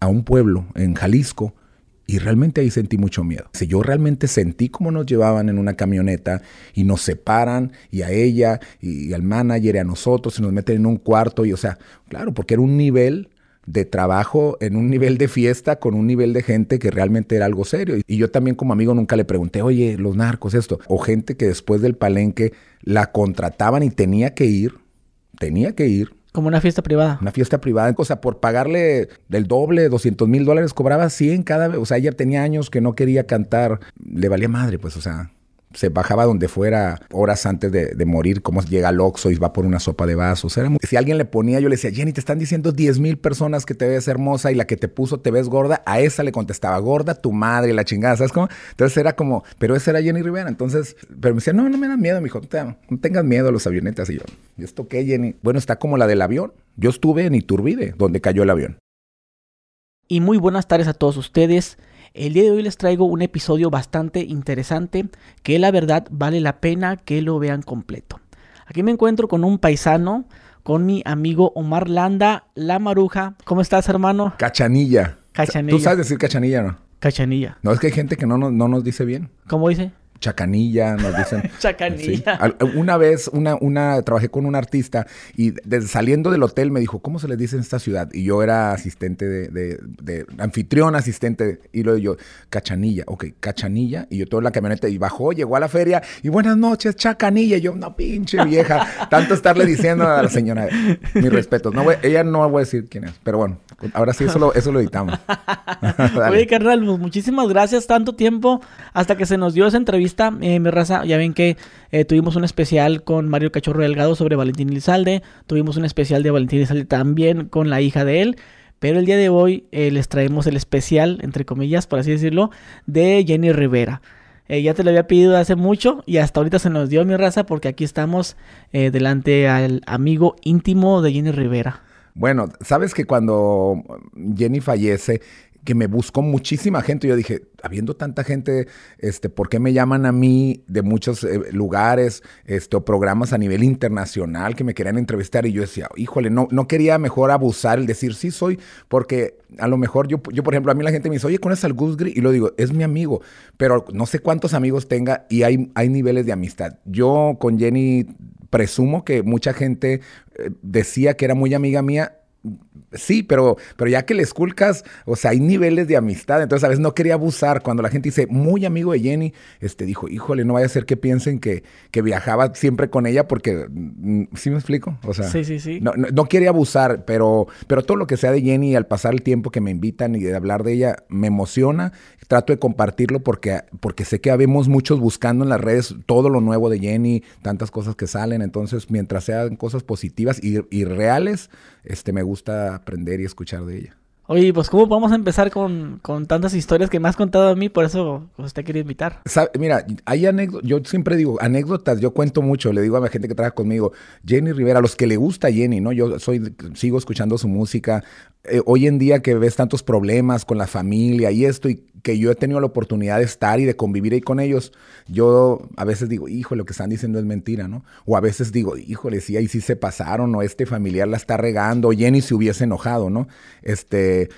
a un pueblo en Jalisco y realmente ahí sentí mucho miedo. Si yo realmente sentí cómo nos llevaban en una camioneta y nos separan y a ella y, al manager y a nosotros y nos meten en un cuarto y o sea, claro, porque era un nivel de trabajo en un nivel de fiesta con un nivel de gente que realmente era algo serio. Y yo también como amigo nunca le pregunté, oye, los narcos, esto. O gente que después del palenque la contrataban y tenía que ir, tenía que ir como una fiesta privada. Una fiesta privada. O sea, por pagarle del doble, 200 mil dólares, cobraba 100 cada vez. O sea, ella tenía años que no quería cantar. Le valía madre, pues, o sea se bajaba donde fuera horas antes de, morir, cómo llega al Oxxo y va por una sopa de vasos. Era Si alguien le ponía, yo le decía, Jenny, te están diciendo 10 mil personas que te ves hermosa y la que te puso te ves gorda, a esa le contestaba, gorda tu madre, la chingada, ¿sabes cómo? Entonces era como, pero esa era Jenny Rivera. Entonces, pero me decía, no, no me da miedo, mi no, tengas miedo a los avionetas. Y yo, ¿y esto qué, Jenny? Bueno, está como la del avión. Yo estuve en Iturbide, donde cayó el avión. Y muy buenas tardes a todos ustedes. El día de hoy les traigo un episodio bastante interesante que la verdad vale la pena que lo vean completo. Aquí me encuentro con un paisano, con mi amigo Omar Landa, La Maruja. ¿Cómo estás, hermano? Cachanilla. Cachanilla. Tú sabes decir cachanilla, ¿no? Cachanilla. No, es que hay gente que no, no, no nos dice bien. ¿Cómo dice? Chacanilla, nos dicen. Chacanilla. Una vez, una, una, trabajé con un artista y desde, saliendo del hotel me dijo, ¿cómo se les dice en esta ciudad? Y yo era asistente de, de, anfitrión, asistente, y lo yo, Cachanilla, ok, Cachanilla, y yo todo en la camioneta y bajó, llegó a la feria y buenas noches, Chacanilla, y yo, no pinche vieja, tanto estarle diciendo a la señora, mis respetos, no ella no voy a decir quién es, pero bueno, ahora sí, eso lo, eso lo editamos. Oye, carnal, pues, muchísimas gracias, tanto tiempo hasta que se nos dio esa entrevista está, eh, mi raza. Ya ven que eh, tuvimos un especial con Mario Cachorro Delgado sobre Valentín Elizalde. Tuvimos un especial de Valentín Elizalde también con la hija de él. Pero el día de hoy eh, les traemos el especial, entre comillas, por así decirlo, de Jenny Rivera. ya te lo había pedido hace mucho y hasta ahorita se nos dio mi raza porque aquí estamos delante al amigo íntimo de Jenny Rivera. Bueno, sabes que cuando Jenny fallece, que me buscó muchísima gente. Yo dije, habiendo tanta gente, este, ¿por qué me llaman a mí de muchos eh, lugares este, o programas a nivel internacional que me querían entrevistar? Y yo decía, híjole, no, no quería mejor abusar el decir sí soy, porque a lo mejor yo, yo, por ejemplo, a mí la gente me dice, oye, ¿conoces al Gusgri? Y lo digo, es mi amigo, pero no sé cuántos amigos tenga y hay, hay niveles de amistad. Yo con Jenny presumo que mucha gente eh, decía que era muy amiga mía sí, pero, pero ya que le esculcas, o sea, hay niveles de amistad. Entonces, a veces no quería abusar. Cuando la gente dice, muy amigo de Jenny, este dijo, híjole, no vaya a ser que piensen que, que viajaba siempre con ella porque, mm, ¿sí me explico? O sea, sí, sí, No, no, quería abusar, pero, pero todo lo que sea de Jenny, al pasar el tiempo que me invitan y de hablar de ella, me emociona. Trato de compartirlo porque, porque sé que habemos muchos buscando en las redes todo lo nuevo de Jenny, tantas cosas que salen. Entonces, mientras sean cosas positivas y, y reales, este, me gusta aprender y escuchar de ella. Oye, pues ¿cómo vamos a empezar con, tantas historias que me has contado a mí? Por eso usted pues, te quería invitar. Mira, hay anécdotas, yo siempre digo, anécdotas, yo cuento mucho, le digo a la gente que trabaja conmigo, Jenny Rivera, los que le gusta Jenny, ¿no? Yo soy, sigo escuchando su música. Eh, hoy en día que ves tantos problemas con la familia y esto, y que yo he tenido la oportunidad de estar y de convivir ahí con ellos, yo a veces digo, hijo, lo que están diciendo es mentira, ¿no? O a veces digo, híjole, sí, ahí sí se pasaron, o este familiar la está regando, o Jenny se hubiese enojado, ¿no? Este,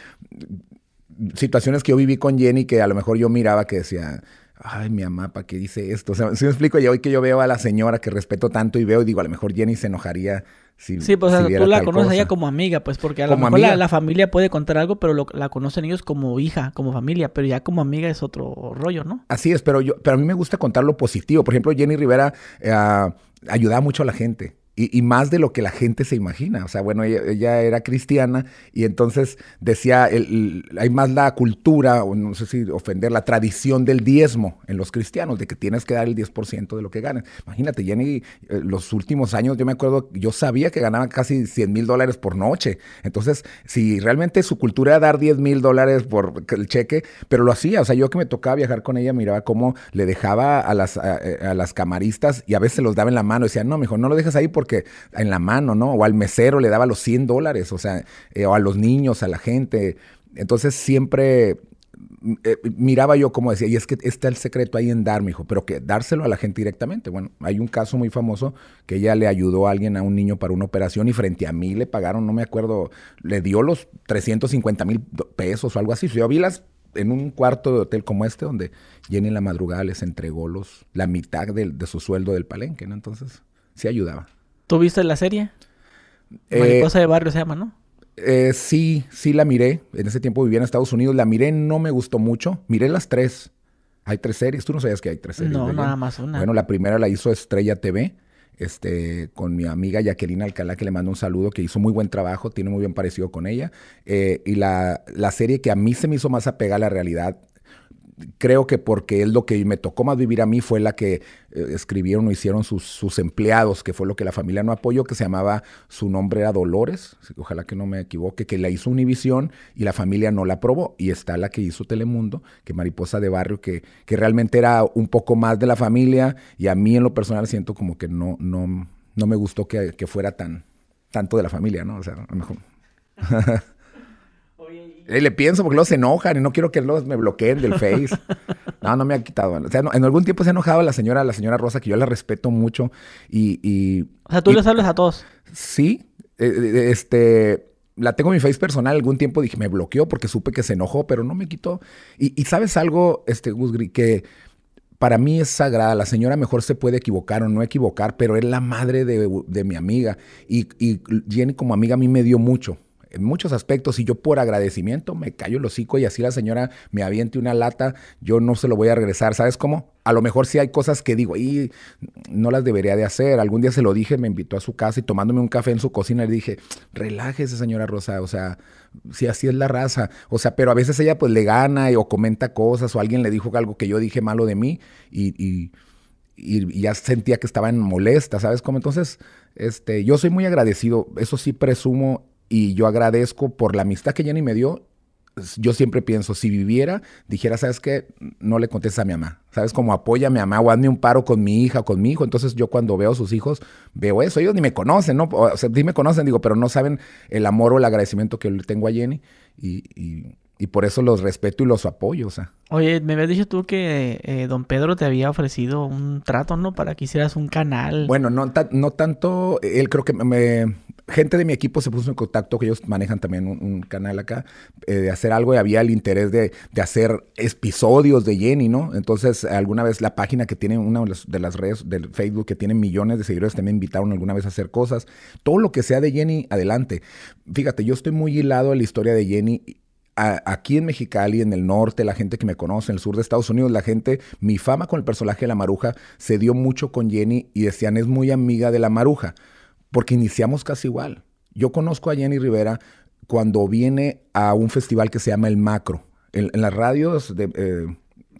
situaciones que yo viví con Jenny que a lo mejor yo miraba que decía, ay, mi mamá, ¿para qué dice esto? O sea, si me explico, y hoy que yo veo a la señora que respeto tanto y veo, digo, a lo mejor Jenny se enojaría si. Sí, pues tú la conoces ya como amiga, pues, porque a lo mejor la, familia puede contar algo, pero la conocen ellos como hija, como familia, pero ya como amiga es otro rollo, ¿no? Así es, pero, yo, pero a mí me gusta contar lo positivo. Por ejemplo, Jenny Rivera ayuda eh, ayudaba mucho a la gente. Y, más de lo que la gente se imagina. O sea, bueno, ella, era cristiana y entonces decía, el, hay más la cultura, o no sé si ofender, la tradición del diezmo en los cristianos, de que tienes que dar el 10% de lo que ganas. Imagínate, Jenny, eh, los últimos años yo me acuerdo, yo sabía que ganaba casi 100 mil dólares por noche. Entonces, si realmente su cultura era dar 10 mil dólares por el cheque, pero lo hacía. O sea, yo que me tocaba viajar con ella, miraba cómo le dejaba a las, eh, las camaristas y a veces los daba en la mano. y Decía, no, mejor no lo dejes ahí porque en la mano, ¿no? O al mesero le daba los 100 dólares, o sea, eh, o a los niños, a la gente. Entonces siempre mm, eh, miraba yo como decía, y es que está el secreto ahí en dar, hijo, pero que dárselo a la gente directamente. Bueno, hay un caso muy famoso que ella le ayudó a alguien, a un niño para una operación y frente a mí le pagaron, no me acuerdo, le dio los 350 mil pesos o algo así. Yo vi las en un cuarto de hotel como este donde Jenny en la madrugada les entregó los, la mitad de, de su sueldo del palenque, ¿no? Entonces, sí ayudaba. ¿Tú viste la serie? Eh, Mariposa de Barrio se llama, ¿no? Eh, sí, sí la miré. En ese tiempo vivía en Estados Unidos. La miré, no me gustó mucho. Miré las tres. Hay tres series. Tú no sabías que hay tres series. No, nada más una. Bueno, la primera la hizo Estrella TV. Este, con mi amiga Jacqueline Alcalá, que le mando un saludo, que hizo muy buen trabajo, tiene muy bien parecido con ella. Eh, y la, la serie que a mí se me hizo más apegada a la realidad creo que porque es lo que me tocó más vivir a mí fue la que eh, escribieron o hicieron sus, empleados, que fue lo que la familia no apoyó, que se llamaba, su nombre era Dolores, ojalá que no me equivoque, que la hizo Univisión y la familia no la aprobó. Y está la que hizo Telemundo, que Mariposa de Barrio, que, que realmente era un poco más de la familia y a mí en lo personal siento como que no, no, no me gustó que, que fuera tan tanto de la familia, ¿no? O sea, le pienso porque los se enojan y no quiero que los me bloqueen del Face. No, no me ha quitado. O sea, en algún tiempo se ha enojado la señora, la señora Rosa, que yo la respeto mucho. Y. o sea, tú le hablas a todos. Sí. Eh, eh, este. La tengo en mi Face personal. Algún tiempo dije, me bloqueó porque supe que se enojó, pero no me quitó. Y, sabes algo, este, Gusgri, que para mí es sagrada. La señora mejor se puede equivocar o no equivocar, pero es la madre de, mi amiga. y Jenny, como amiga, a mí me dio mucho en muchos aspectos y yo por agradecimiento me callo el hocico y así la señora me aviente una lata, yo no se lo voy a regresar, ¿sabes cómo? A lo mejor sí hay cosas que digo, y no las debería de hacer. Algún día se lo dije, me invitó a su casa y tomándome un café en su cocina le dije, relájese señora Rosa, o sea, si así es la raza, o sea, pero a veces ella pues le gana y, o comenta cosas o alguien le dijo algo que yo dije malo de mí y, ya sentía que estaba en molesta, ¿sabes cómo? Entonces, este, yo soy muy agradecido, eso sí presumo y yo agradezco por la amistad que Jenny me dio. Yo siempre pienso, si viviera, dijera, ¿sabes qué? No le contestes a mi mamá. ¿Sabes? cómo apoya a mi mamá o hazme un paro con mi hija, con mi hijo. Entonces yo cuando veo a sus hijos, veo eso. Ellos ni me conocen, ¿no? O sea, ni me conocen, digo, pero no saben el amor o el agradecimiento que le tengo a Jenny. y y por eso los respeto y los apoyo, o sea. Oye, me habías dicho tú que eh, don Pedro te había ofrecido un trato, ¿no? Para que hicieras un canal. Bueno, no, no tanto. Él creo que me, gente de mi equipo se puso en contacto, que ellos manejan también un, canal acá, eh, de hacer algo y había el interés de, de, hacer episodios de Jenny, ¿no? Entonces, alguna vez la página que tiene una de las, redes del Facebook que tiene millones de seguidores también invitaron alguna vez a hacer cosas. Todo lo que sea de Jenny, adelante. Fíjate, yo estoy muy hilado a la historia de Jenny aquí en Mexicali, en el norte, la gente que me conoce, en el sur de Estados Unidos, la gente, mi fama con el personaje de la maruja se dio mucho con Jenny y decían es muy amiga de la maruja, porque iniciamos casi igual. Yo conozco a Jenny Rivera cuando viene a un festival que se llama El Macro. En, las radios eh,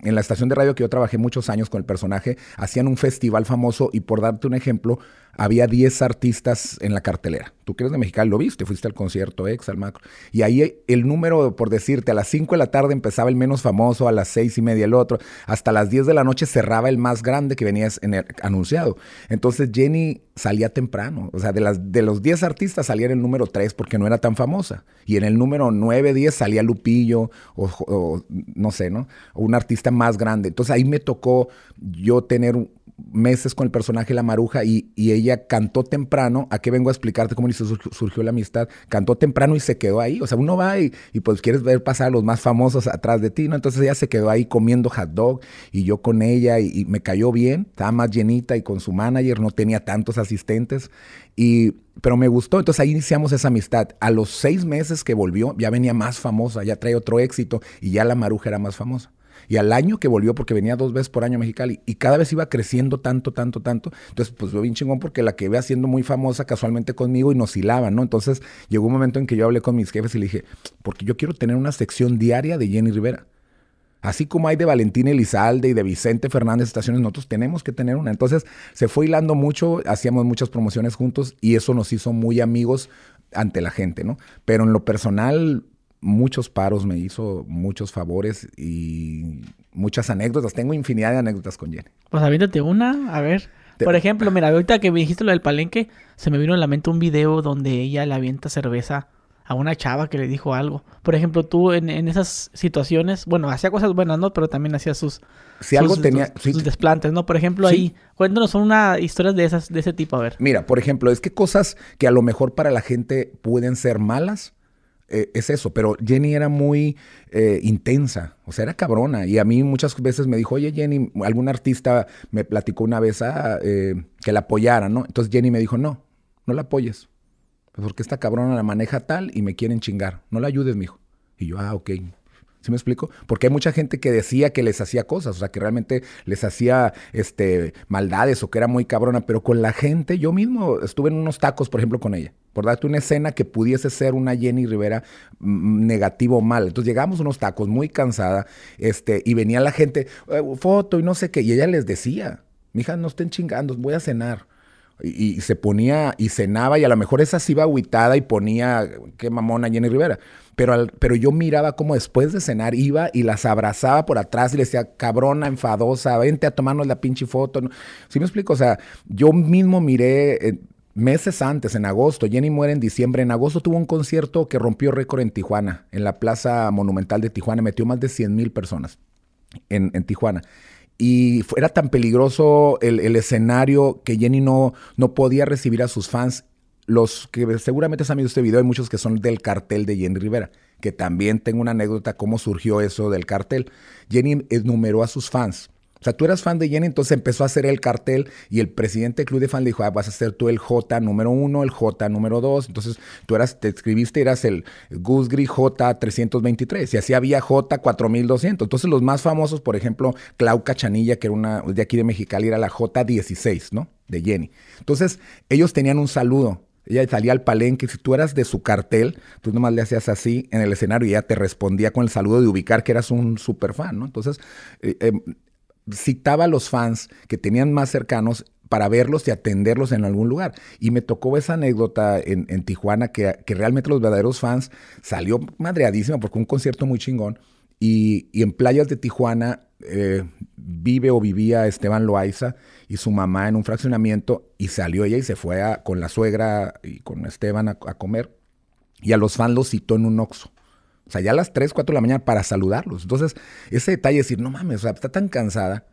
en la estación de radio que yo trabajé muchos años con el personaje, hacían un festival famoso y por darte un ejemplo, había 10 artistas en la cartelera. Tú que eres de Mexicali, lo viste, fuiste al concierto ex, al macro. Y ahí el número, por decirte, a las 5 de la tarde empezaba el menos famoso, a las 6 y media el otro, hasta las 10 de la noche cerraba el más grande que venías anunciado. Entonces Jenny salía temprano, o sea, de, las, de los 10 artistas salía en el número 3 porque no era tan famosa. Y en el número 9, 10 salía Lupillo o, no sé, ¿no? un artista más grande. Entonces ahí me tocó yo tener un meses con el personaje La Maruja y, ella cantó temprano. ¿A qué vengo a explicarte cómo surgió la amistad? Cantó temprano y se quedó ahí. O sea, uno va y, pues quieres ver pasar a los más famosos atrás de ti, ¿no? Entonces ella se quedó ahí comiendo hot dog y yo con ella y, me cayó bien. Estaba más llenita y con su manager no tenía tantos asistentes. Y pero me gustó. Entonces ahí iniciamos esa amistad. A los seis meses que volvió, ya venía más famosa, ya trae otro éxito y ya la maruja era más famosa. Y al año que volvió, porque venía dos veces por año a Mexicali, y cada vez iba creciendo tanto, tanto, tanto. Entonces, pues fue bien chingón porque la que ve siendo muy famosa casualmente conmigo y nos hilaba, ¿no? Entonces, llegó un momento en que yo hablé con mis jefes y le dije, porque yo quiero tener una sección diaria de Jenny Rivera. Así como hay de Valentín Elizalde y de Vicente Fernández estaciones, nosotros tenemos que tener una. Entonces se fue hilando mucho, hacíamos muchas promociones juntos y eso nos hizo muy amigos ante la gente, ¿no? Pero en lo personal, muchos paros, me hizo muchos favores y muchas anécdotas. Tengo infinidad de anécdotas con Jenny. Pues aviéntate una, a ver. Por ejemplo, mira, ahorita que me dijiste lo del palenque, se me vino a la mente un video donde ella le avienta cerveza a una chava que le dijo algo. Por ejemplo, tú en, esas situaciones, bueno, hacía cosas buenas, ¿no? Pero también hacía sus, si algo tenía, desplantes, ¿no? Por ejemplo, ahí, cuéntanos una historia de esas, de ese tipo, a ver. Mira, por ejemplo, es que cosas que a lo mejor para la gente pueden ser malas, eh, es eso. Pero Jenny era muy eh, intensa, o sea, era cabrona. Y a mí muchas veces me dijo, oye Jenny, algún artista me platicó una vez ah, eh, que la apoyara, ¿no? Entonces Jenny me dijo, no, no la apoyes. Porque esta cabrona la maneja tal y me quieren chingar. No la ayudes, mijo. Y yo, ah, ok. ¿Sí me explico? Porque hay mucha gente que decía que les hacía cosas, o sea, que realmente les hacía este, maldades o que era muy cabrona, pero con la gente, yo mismo estuve en unos tacos, por ejemplo, con ella. Por darte una escena que pudiese ser una Jenny Rivera mm, mm, negativa o mal. Entonces llegamos unos tacos muy cansada, este, y venía la gente, eh, foto y no sé qué, y ella les decía, mija, no estén chingando, voy a cenar y, se ponía y cenaba y a lo mejor esa sí iba aguitada y ponía qué mamona Jenny Rivera. Pero, yo miraba cómo después de cenar iba y las abrazaba por atrás y le decía, cabrona, enfadosa, vente a tomarnos la pinche foto. ¿Sí me explico? O sea, yo mismo miré... Eh, meses antes, en agosto, Jenny muere en diciembre. En agosto tuvo un concierto que rompió récord en Tijuana, en la Plaza Monumental de Tijuana. Metió más de 100 mil personas en, Tijuana. Y era tan peligroso el, escenario que Jenny no, no podía recibir a sus fans los que seguramente han visto este video, hay muchos que son del cartel de Jenny Rivera, que también tengo una anécdota cómo surgió eso del cartel. Jenny enumeró a sus fans. O sea, tú eras fan de Jenny, entonces empezó a hacer el cartel y el presidente del club de fans le dijo, ah, vas a ser tú el J número uno, el J número dos. Entonces tú eras, te escribiste eras el Gusgri J 323 y así había J 4200. Entonces los más famosos, por ejemplo, Clau Cachanilla, que era una de aquí de Mexicali, era la J 16, ¿no? De Jenny. Entonces ellos tenían un saludo ella salía al palenque, si tú eras de su cartel, tú nomás le hacías así en el escenario y ella te respondía con el saludo de ubicar que eras un super fan, ¿no? Entonces, eh, em, citaba a los fans que tenían más cercanos para verlos y atenderlos en algún lugar. Y me tocó esa anécdota en, Tijuana que, que, realmente los verdaderos fans salió madreadísima porque un concierto muy chingón y, en playas de Tijuana eh, vive o vivía Esteban Loaiza y su mamá en un fraccionamiento y salió ella y se fue con la suegra y con Esteban a, comer. Y a los fans los citó en un oxo. O sea, ya a las 3, 4 de la mañana para saludarlos. Entonces, ese detalle de decir, no mames, o sea, está tan cansada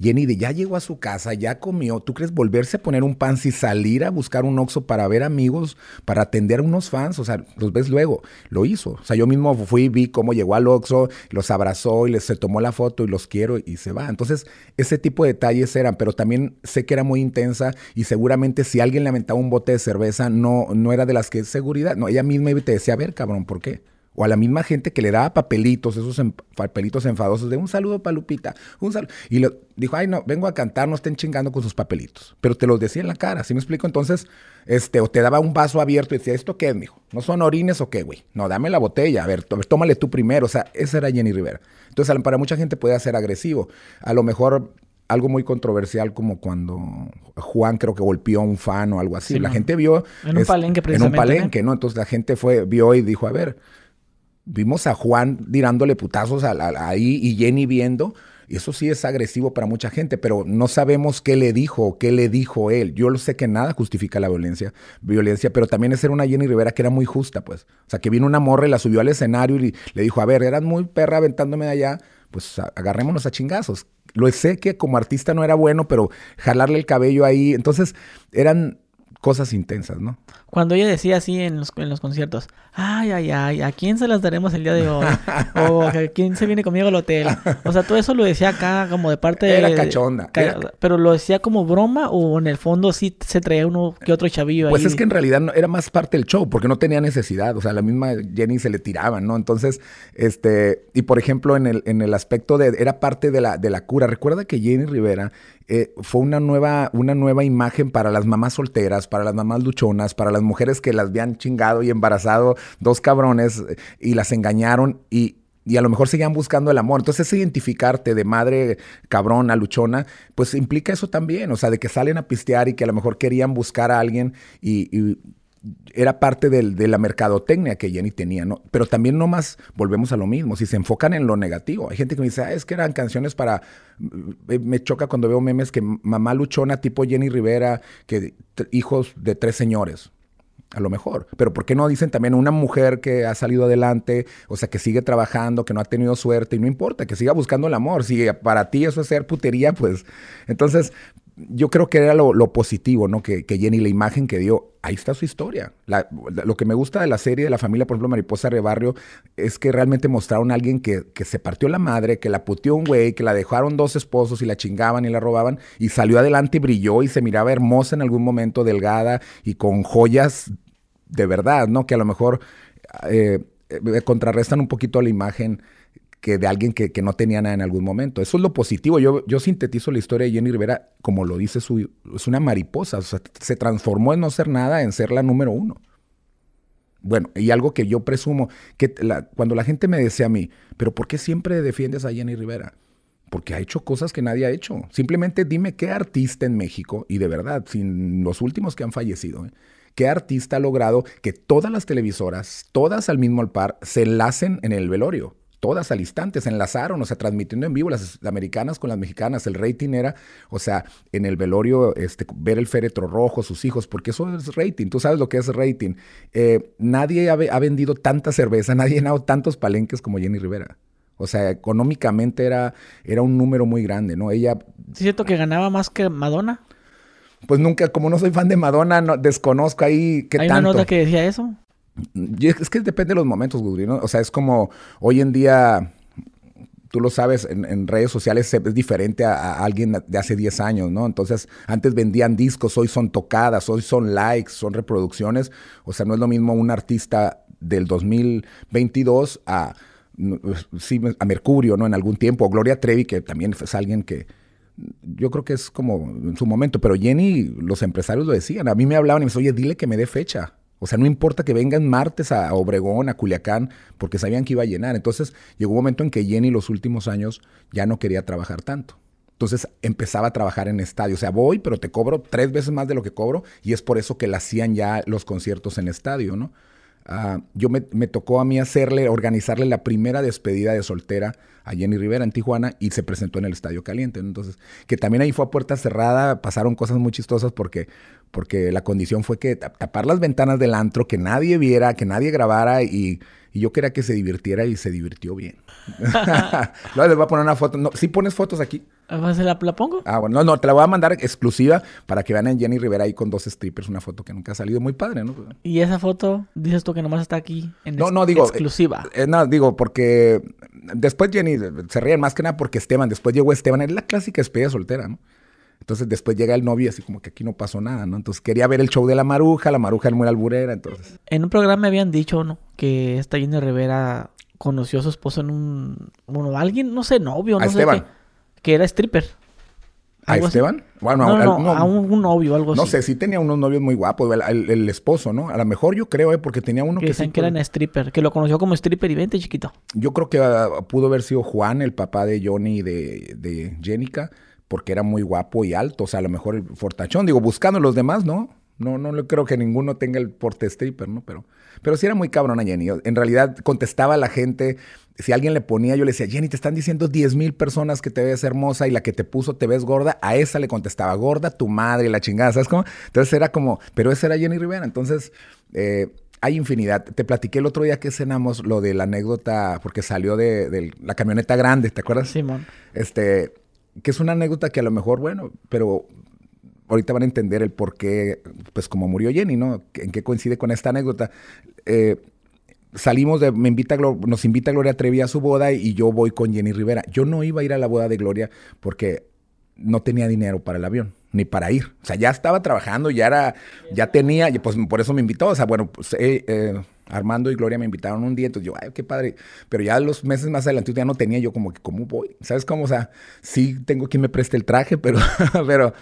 Jenny ya llegó a su casa, ya comió. ¿Tú crees volverse a poner un pan y salir a buscar un Oxxo para ver amigos, para atender a unos fans? O sea, los ves luego. Lo hizo. O sea, yo mismo fui, vi cómo llegó al Oxxo, los abrazó y les se tomó la foto y los quiero y se va. Entonces, ese tipo de detalles eran, pero también sé que era muy intensa y seguramente si alguien lamentaba un bote de cerveza, no, no era de las que es seguridad. No, ella misma te decía, a ver, cabrón, ¿por qué? O a la misma gente que le daba papelitos, esos papelitos enfadosos de un saludo para Lupita, un saludo. Y lo, dijo, ay, no, vengo a cantar, no estén chingando con sus papelitos. Pero te los decía en la cara, ¿sí me explico? Entonces, este, o te daba un vaso abierto y decía, ¿esto qué es, mijo? ¿No son orines o qué, güey? No, dame la botella, a ver, tómale tú primero. O sea, esa era Jenny Rivera. Entonces, para mucha gente puede ser agresivo. A lo mejor algo muy controversial como cuando Juan creo que golpeó a un fan o algo así. la gente vio... En un palenque precisamente. En un palenque, ¿no? Entonces la gente fue, vio y dijo, a ver, vimos a Juan tirándole putazos ahí y Jenny viendo. Y eso sí es agresivo para mucha gente, pero no sabemos qué le dijo qué le dijo él. Yo lo sé que nada justifica la violencia, violencia, pero también es ser una Jenny Rivera que era muy justa, pues. O sea, que vino una morra y la subió al escenario y le dijo, a ver, eran muy perra aventándome de allá, pues agarrémonos a chingazos. Lo sé que como artista no era bueno, pero jalarle el cabello ahí. Entonces, eran cosas intensas, ¿no? Cuando ella decía así en los, en los conciertos, ay, ay, ay, ¿a quién se las daremos el día de hoy? o ¿a quién se viene conmigo al hotel? O sea, todo eso lo decía acá como de parte de... Era cachonda. Pero lo decía como broma o en el fondo sí se traía uno que otro chavillo Pues es que en realidad era más parte del show porque no tenía necesidad. O sea, la misma Jenny se le tiraban, ¿no? Entonces, este... Y por ejemplo, en el, en el aspecto de... Era parte de la, de la cura. Recuerda que Jenny Rivera eh, fue una nueva, una nueva imagen para las mamás solteras, para las mamás luchonas, para las mujeres que las habían chingado y embarazado dos cabrones eh, y las engañaron y, a lo mejor seguían buscando el amor. Entonces, ese identificarte de madre cabrona, luchona, pues implica eso también, o sea, de que salen a pistear y que a lo mejor querían buscar a alguien y era parte de la mercadotecnia que Jenny tenía, ¿no? Pero también nomás volvemos a lo mismo, si se enfocan en lo negativo. Hay gente que me dice, ah, es que eran canciones para... Eh, me choca cuando veo memes que mamá luchona tipo Jenny Rivera, que hijos de tres señores. A lo mejor. Pero ¿por qué no dicen también una mujer que ha salido adelante, o sea, que sigue trabajando, que no ha tenido suerte y no importa, que siga buscando el amor? Si para ti eso es ser putería, pues. Entonces, yo creo que era lo, positivo, ¿no? Que, Jenny, la imagen que dio, ahí está su historia. lo que me gusta de la serie de la familia, por ejemplo, Mariposa de barrio, es que realmente mostraron a alguien que, se partió la madre, que la puteó un güey, que la dejaron dos esposos y la chingaban y la robaban, y salió adelante y brilló y se miraba hermosa en algún momento, delgada y con joyas de verdad, ¿no? Que a lo mejor eh, eh, contrarrestan un poquito la imagen que de alguien que, no tenía nada en algún momento. Eso es lo positivo. Yo, yo sintetizo la historia de Jenny Rivera, como lo dice su... Es una mariposa. O sea, se transformó en no ser nada, en ser la número uno. Bueno, y algo que yo presumo, que cuando la gente me decía a mí, pero ¿por qué siempre defiendes a Jenny Rivera? Porque ha hecho cosas que nadie ha hecho. Simplemente dime qué artista en México, y de verdad, sin los últimos que han fallecido, ¿eh? ¿Qué artista ha logrado que todas las televisoras, todas al mismo al par, se enlacen en el velorio? todas al instante, se enlazaron, o sea, transmitiendo en vivo las americanas con las mexicanas, el rating era, o sea, en el velorio, este, ver el féretro rojo, sus hijos, porque eso es rating, tú sabes lo que es rating. Eh, nadie ha, vendido tanta cerveza, nadie ha llenado tantos palenques como Jenny Rivera. O sea, económicamente era, era un número muy grande, ¿no? Ella... ¿Es cierto que ganaba más que Madonna? Pues nunca, como no soy fan de Madonna, desconozco ahí qué ¿Hay una nota que decía eso? Es que depende de los momentos, Gudri, ¿no? O sea, es como hoy en día, tú lo sabes, en, redes sociales es diferente a, alguien de hace 10 años, ¿no? Entonces, antes vendían discos, hoy son tocadas, hoy son likes, son reproducciones. O sea, no es lo mismo un artista del 2022 a, pues, a Mercurio, ¿no? En algún tiempo, o Gloria Trevi, que también es alguien que, yo creo que es como en su momento, pero Jenny, los empresarios lo decían, a mí me hablaban y me decían, oye, dile que me dé fecha. O sea, no importa que vengan martes a Obregón, a Culiacán, porque sabían que iba a llenar. Entonces llegó un momento en que Jenny los últimos años ya no quería trabajar tanto. Entonces empezaba a trabajar en estadio. O sea, voy, pero te cobro tres veces más de lo que cobro y es por eso que la hacían ya los conciertos en estadio, ¿no? Ah, yo me, tocó a mí hacerle, organizarle la primera despedida de soltera a Jenny Rivera en Tijuana y se presentó en el Estadio Caliente. Entonces, que también ahí fue a puerta cerrada, pasaron cosas muy chistosas porque porque la condición fue que tapar las ventanas del antro, que nadie viera, que nadie grabara y, yo quería que se divirtiera y se divirtió bien. Luego les voy a poner una foto. No, pones fotos aquí? Ah, la, pongo? Ah, bueno, no, no, te la voy a mandar exclusiva para que vean a Jenny Rivera ahí con dos strippers, una foto que nunca ha salido, muy padre, ¿no? Y esa foto, dices tú que nomás está aquí en no, no, digo, eh, exclusiva. Eh, no, digo, porque después Jenny eh, se ríen más que nada porque Esteban, después llegó Esteban, es la clásica despedida soltera, ¿no? Entonces después llega el novio así como que aquí no pasó nada, ¿no? Entonces quería ver el show de la maruja, la maruja era muy alburera, entonces. En un programa me habían dicho, ¿no? Que esta Jenny Rivera conoció a su esposo en un... Bueno, alguien, no sé, novio, no Esteban. que era stripper. ¿A Esteban? Bueno, no, a, no, un, novio, algo así. No sé, sí tenía unos novios muy guapos, el, esposo, ¿no? A lo mejor yo creo, ¿eh? Porque tenía uno que... Dicen que, era stripper, que lo conoció como stripper y vente chiquito. Yo creo que ah, pudo haber sido Juan, el papá de Johnny y de, de Jenica porque era muy guapo y alto, o sea, a lo mejor el fortachón, digo, buscando a los demás, ¿no? No, no creo que ninguno tenga el porte stripper, ¿no? Pero, pero sí era muy cabrona Jenny. En realidad contestaba a la gente. Si alguien le ponía, yo le decía, Jenny, te están diciendo 10 mil personas que te ves hermosa y la que te puso te ves gorda. A esa le contestaba, gorda tu madre, la chingada, ¿sabes cómo? Entonces era como, pero esa era Jenny Rivera. Entonces, eh, hay infinidad. Te platiqué el otro día que cenamos lo de la anécdota, porque salió de, la camioneta grande, ¿te acuerdas? Simón. este que es una anécdota que a lo mejor, bueno, pero ahorita van a entender el por qué, pues como murió Jenny, ¿no? En qué coincide con esta anécdota. Eh, salimos de, me invita, nos invita Gloria Trevi a su boda y yo voy con Jenny Rivera. Yo no iba a ir a la boda de Gloria porque no tenía dinero para el avión, ni para ir. O sea, ya estaba trabajando, ya era, ya tenía, y pues por eso me invitó. O sea, bueno, pues, eh, eh, Armando y Gloria me invitaron un día, entonces yo, ay, qué padre. Pero ya los meses más adelante ya no tenía yo como que, ¿cómo voy? ¿Sabes cómo? O sea, sí tengo quien me preste el traje, pero, pero,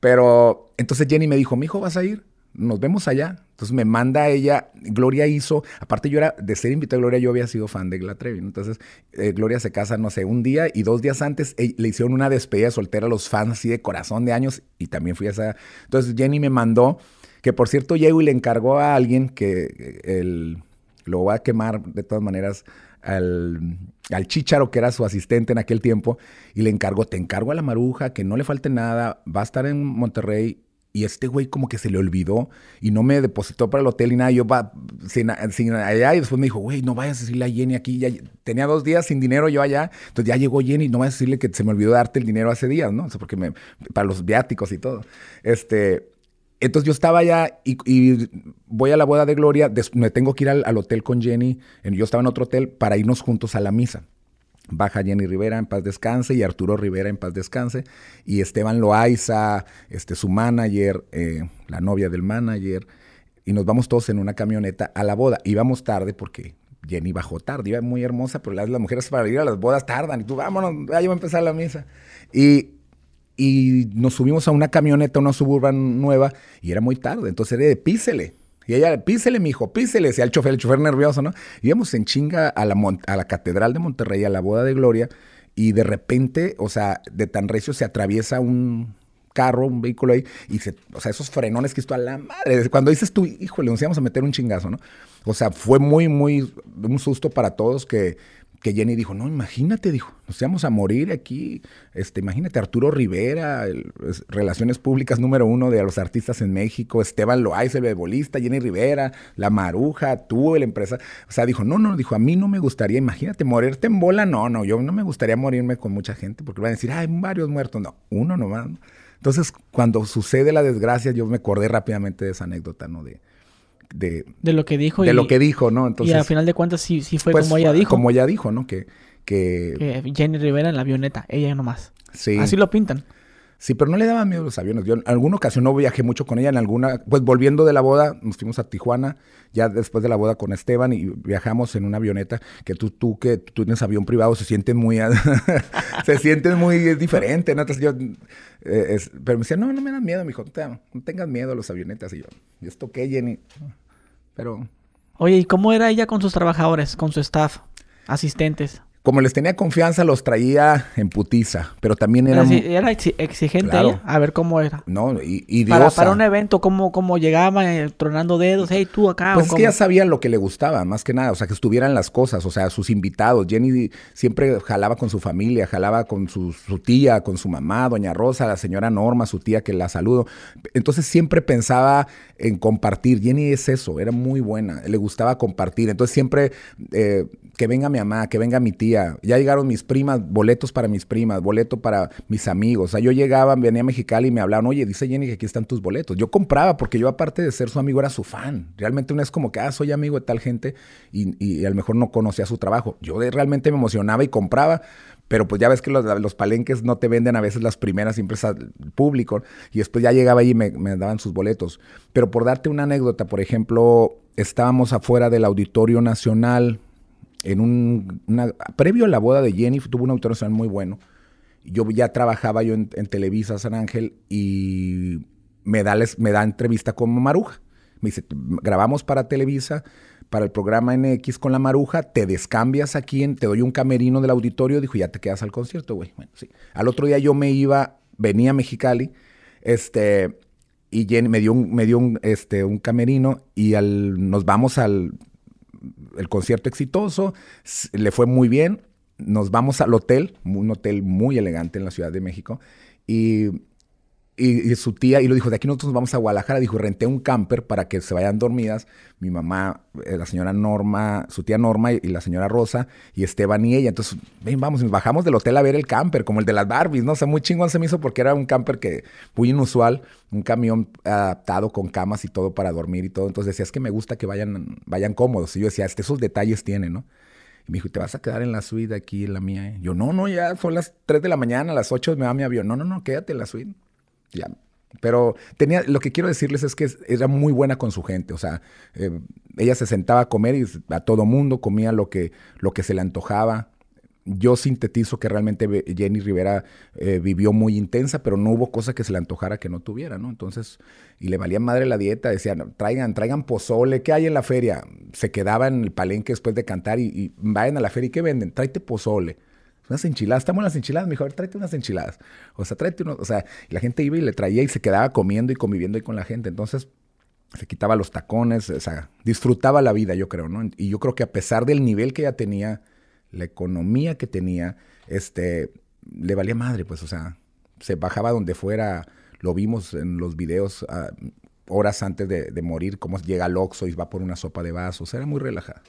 pero, entonces Jenny me dijo, mi hijo, ¿vas a ir? Nos vemos allá. Entonces me manda ella, Gloria hizo, aparte yo era, de ser invitado a Gloria, yo había sido fan de Glatrevi, entonces eh, Gloria se casa, no sé, un día y dos días antes eh, le hicieron una despedida soltera a los fans así de corazón de años y también fui a esa. Entonces Jenny me mandó que por cierto, y le encargó a alguien que el, lo va a quemar de todas maneras al, al Chicharo, que era su asistente en aquel tiempo, y le encargó, te encargo a la maruja, que no le falte nada, va a estar en Monterrey. Y este güey como que se le olvidó y no me depositó para el hotel y nada. Yo va sin, sin allá y después me dijo, güey, no vayas a decirle a Jenny aquí. Ya, tenía dos días sin dinero yo allá. Entonces ya llegó Jenny, no vayas a decirle que se me olvidó darte el dinero hace días, ¿no? O porque me, para los viáticos y todo. Este, entonces yo estaba allá y, voy a la boda de Gloria, me tengo que ir al, hotel con Jenny, yo estaba en otro hotel para irnos juntos a la misa. Baja Jenny Rivera en paz descanse y Arturo Rivera en paz descanse y Esteban Loaiza, este, su manager, eh, la novia del manager, y nos vamos todos en una camioneta a la boda. Íbamos tarde porque Jenny bajó tarde, iba muy hermosa, pero las, mujeres para ir a las bodas tardan y tú vámonos, ya va a empezar la misa. Y y nos subimos a una camioneta, una suburban nueva, y era muy tarde. Entonces era de písele. Y ella, písele, hijo písele. Decía el chofer, el chofer nervioso, ¿no? Íbamos en chinga a la, a la Catedral de Monterrey, a la Boda de Gloria, y de repente, o sea, de tan recio se atraviesa un carro, un vehículo ahí, y se, o sea, esos frenones que esto a la madre. Cuando dices tú, hijo le íbamos a meter un chingazo, ¿no? O sea, fue muy, muy, un susto para todos que que Jenny dijo, no, imagínate, dijo, nos íbamos a morir aquí, este, imagínate, Arturo Rivera, Relaciones Públicas número uno de los artistas en México, Esteban Loaiz, el bebolista, Jenny Rivera, La Maruja, tú, la empresa, o sea, dijo, no, no, dijo, a mí no me gustaría, imagínate, morirte en bola, no, no, yo no me gustaría morirme con mucha gente, porque van a decir, hay varios muertos, no, uno nomás. Entonces, cuando sucede la desgracia, yo me acordé rápidamente de esa anécdota, ¿no? De, de, lo que dijo. De lo que dijo, ¿no? Entonces, y al final de cuentas sí, sí fue pues, como ella dijo. Como ella dijo, ¿no? Que, que... Jenny Rivera en la avioneta, ella nomás. Sí. Así lo pintan. Sí, pero no le daban miedo los aviones. Yo en alguna ocasión no viajé mucho con ella, en alguna, pues volviendo de la boda, nos fuimos a Tijuana, ya después de la boda con Esteban y viajamos en una avioneta, que tú, tú que tú tienes avión privado, se sienten muy, se sienten muy diferente, ¿no? Entonces yo, eh, pero me decía, no, no me dan miedo, me dijo, no, tengas miedo a los avionetas. Y yo, ¿y esto que Jenny? Pero. Oye, ¿y cómo era ella con sus trabajadores, con su staff, asistentes? como les tenía confianza, los traía en putiza, pero también era... era exigente a ver cómo era. No, y, para, un evento, cómo, cómo llegaba eh, tronando dedos, hey, tú acá. Pues ya sabía lo que le gustaba, más que nada, o sea, que estuvieran las cosas, o sea, sus invitados. Jenny siempre jalaba con su familia, jalaba con su, tía, con su mamá, doña Rosa, la señora Norma, su tía que la saludo. Entonces siempre pensaba en compartir. Jenny es eso, era muy buena, le gustaba compartir. Entonces siempre eh, que venga mi mamá, que venga mi tía, ya llegaron mis primas, boletos para mis primas, boleto para mis amigos. O sea, yo llegaba, venía a Mexicali y me hablaban, oye, dice Jenny que aquí están tus boletos. Yo compraba porque yo aparte de ser su amigo era su fan. Realmente uno es como que, ah, soy amigo de tal gente y, y a lo mejor no conocía su trabajo. Yo realmente me emocionaba y compraba, pero pues ya ves que los, palenques no te venden a veces las primeras empresas público y después ya llegaba y me, me, daban sus boletos. Pero por darte una anécdota, por ejemplo, estábamos afuera del Auditorio Nacional en un, previo a la boda de Jenny, tuvo un autorización muy bueno. Yo ya trabajaba yo en, Televisa San Ángel y me da, me da entrevista con Maruja. Me dice, grabamos para Televisa, para el programa NX con la Maruja, te descambias aquí, te doy un camerino del auditorio, dijo, ya te quedas al concierto, güey. Bueno, sí. Al otro día yo me iba, venía a Mexicali, este, y Jenny me dio un, me este, un camerino y al, nos vamos al el concierto exitoso, le fue muy bien, nos vamos al hotel, un hotel muy elegante en la Ciudad de México, y y, su tía, y lo dijo, de aquí nosotros vamos a Guadalajara, dijo, renté un camper para que se vayan dormidas, mi mamá, eh, la señora Norma, su tía Norma y, la señora Rosa, y Esteban y ella, entonces, ven, vamos, bajamos del hotel a ver el camper, como el de las Barbies, ¿no? O sea, muy chingón se me hizo porque era un camper que, muy inusual, un camión adaptado con camas y todo para dormir y todo, entonces decía, es que me gusta que vayan, vayan cómodos, y yo decía, este esos detalles tienen, ¿no? Y me dijo, ¿te vas a quedar en la suite aquí, en la mía? ¿eh?". Yo, no, no, ya son las 3 de la mañana, a las 8 me va mi avión. No, no, no, quédate en la suite. Ya. Pero tenía, lo que quiero decirles es que era muy buena con su gente, o sea, eh, ella se sentaba a comer y a todo mundo comía lo que, lo que se le antojaba. Yo sintetizo que realmente Jenny Rivera eh, vivió muy intensa, pero no hubo cosa que se le antojara que no tuviera, ¿no? Entonces, y le valía madre la dieta, decían, traigan, traigan pozole, ¿qué hay en la feria? Se quedaba en el palenque después de cantar y, y vayan a la feria y ¿qué venden? Tráete pozole unas enchiladas, estamos en las enchiladas, mejor tráete unas enchiladas. O sea, tráete unos, o sea, la gente iba y le traía y se quedaba comiendo y conviviendo ahí con la gente. Entonces, se quitaba los tacones, o sea, disfrutaba la vida, yo creo, ¿no? Y yo creo que a pesar del nivel que ella tenía, la economía que tenía, este, le valía madre, pues, o sea, se bajaba donde fuera, lo vimos en los videos ah, horas antes de, morir, cómo llega al Oxxo y va por una sopa de vasos, era muy relajada.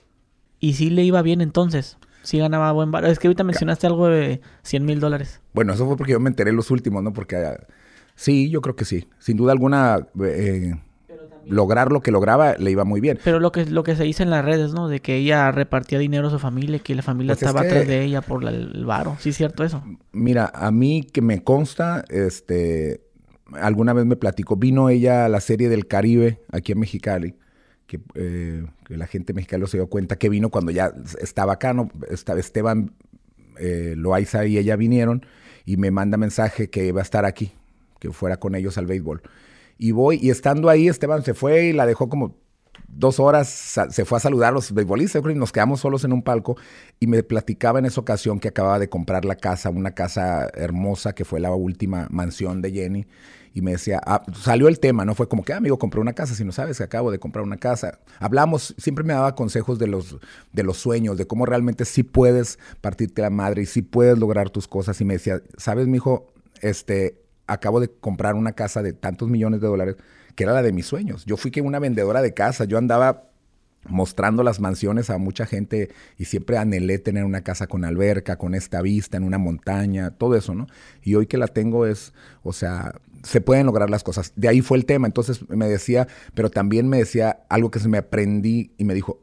¿Y si le iba bien entonces? sí ganaba buen baro. Es que ahorita mencionaste algo de 100 mil dólares. Bueno, eso fue porque yo me enteré los últimos, ¿no? Porque ah, sí, yo creo que sí. Sin duda alguna, eh, lograr lo que lograba le iba muy bien. Pero lo que, lo que se dice en las redes, ¿no? De que ella repartía dinero a su familia, que la familia pues estaba atrás de ella por el varo. ¿Sí es cierto eso? Mira, a mí que me consta, este, alguna vez me platicó, vino ella a la serie del Caribe aquí en Mexicali eh, que, la gente mexicana se dio cuenta que vino cuando ya estaba acá, Estaba Esteban eh, Loaiza y ella vinieron y me manda mensaje que iba a estar aquí, que fuera con ellos al béisbol. Y voy, y estando ahí, Esteban se fue y la dejó como dos horas, se fue a saludar a los béisbolistas y nos quedamos solos en un palco y me platicaba en esa ocasión que acababa de comprar la casa, una casa hermosa que fue la última mansión de Jenny y me decía, ah, salió el tema, no fue como que, ah, amigo, compré una casa, si no sabes que acabo de comprar una casa. Hablamos, siempre me daba consejos de los, de los sueños, de cómo realmente sí puedes partirte la madre y sí puedes lograr tus cosas. Y me decía, sabes, mijo, este, acabo de comprar una casa de tantos millones de dólares, que era la de mis sueños. Yo fui que una vendedora de casa, yo andaba mostrando las mansiones a mucha gente y siempre anhelé tener una casa con alberca, con esta vista, en una montaña, todo eso, ¿no? Y hoy que la tengo es, o sea, se pueden lograr las cosas. De ahí fue el tema, entonces me decía, pero también me decía algo que se me aprendí y me dijo,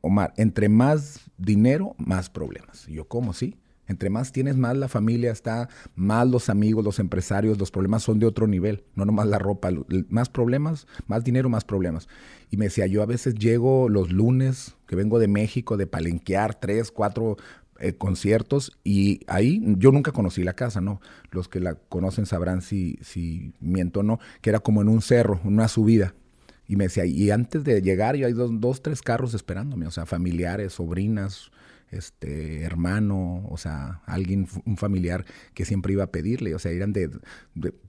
Omar, entre más dinero, más problemas. Y yo, ¿cómo sí? Entre más tienes, más la familia está, más los amigos, los empresarios, los problemas son de otro nivel, no nomás la ropa, más problemas, más dinero, más problemas. Y me decía, yo a veces llego los lunes, que vengo de México, de palenquear tres, cuatro eh, conciertos y ahí yo nunca conocí la casa, ¿no? Los que la conocen sabrán si, si miento o no, que era como en un cerro, una subida. Y me decía, y antes de llegar yo hay dos, dos tres carros esperándome, o sea, familiares, sobrinas, este, hermano, o sea, alguien, un familiar que siempre iba a pedirle, o sea, eran de,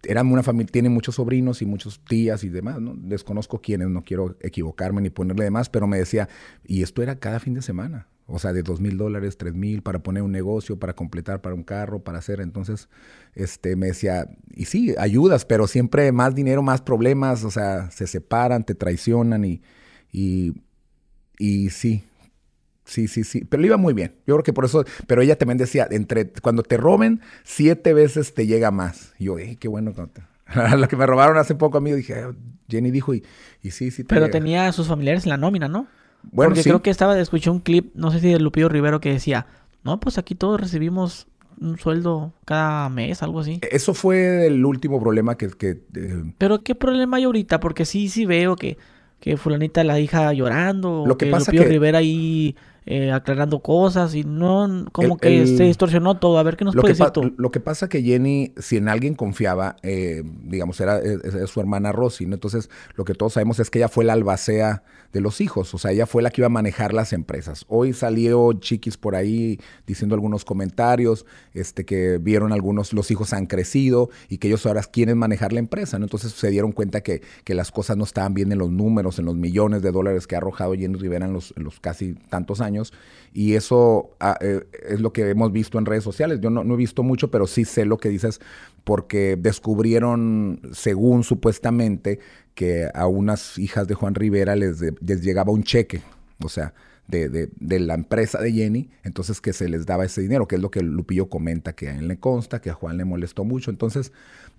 eran una familia, tiene muchos sobrinos y muchos tías y demás, ¿no? Desconozco quiénes, no quiero equivocarme ni ponerle demás, pero me decía, y esto era cada fin de semana, o sea, de dos mil dólares, tres mil, para poner un negocio, para completar, para un carro, para hacer. Entonces, este, me decía, y sí, ayudas, pero siempre más dinero, más problemas, o sea, se separan, te traicionan y, y, y sí, Sí, sí, sí. Pero le iba muy bien. Yo creo que por eso. Pero ella también decía: entre cuando te roben, siete veces te llega más. Y yo, eh, qué bueno. Lo que me robaron hace poco a mí, dije, ah, Jenny dijo, y, sí, sí. pero tenía a sus familiares en la nómina, ¿no? Bueno, Porque creo que estaba, escuché un clip, no sé si de Lupido Rivero, que decía: No, pues aquí todos recibimos un sueldo cada mes, algo así. E-, eso fue el último problema que... que eh, Pero ¿qué problema hay ahorita? Porque sí, sí veo que, que fulanita la hija llorando, Lo que, pasa Rivera ahí eh, aclarando cosas y no, como que se distorsionó todo. A ver qué nos puede decir tú. Lo que pasa que Jenny, si en alguien confiaba, eh, digamos, era eh, su hermana Rosy, ¿no? Entonces, lo que todos sabemos es que ella fue la albacea de los hijos, o sea, ella fue la que iba a manejar las empresas. Hoy salió Chiquis por ahí diciendo algunos comentarios, este, que vieron algunos, los hijos han crecido y que ellos ahora quieren manejar la empresa, ¿no? Entonces se dieron cuenta que, que las cosas no estaban bien en los números, en los millones de dólares que ha arrojado Jenny Rivera en los casi tantos años y eso ah, eh, es lo que hemos visto en redes sociales. Yo no, he visto mucho, pero sí sé lo que dices porque descubrieron, según supuestamente, que a unas hijas de Juan Rivera les, llegaba un cheque, o sea, de, de, la empresa de Jenny, entonces que se les daba ese dinero, que es lo que Lupillo comenta, que a él le consta, que a Juan le molestó mucho. Entonces,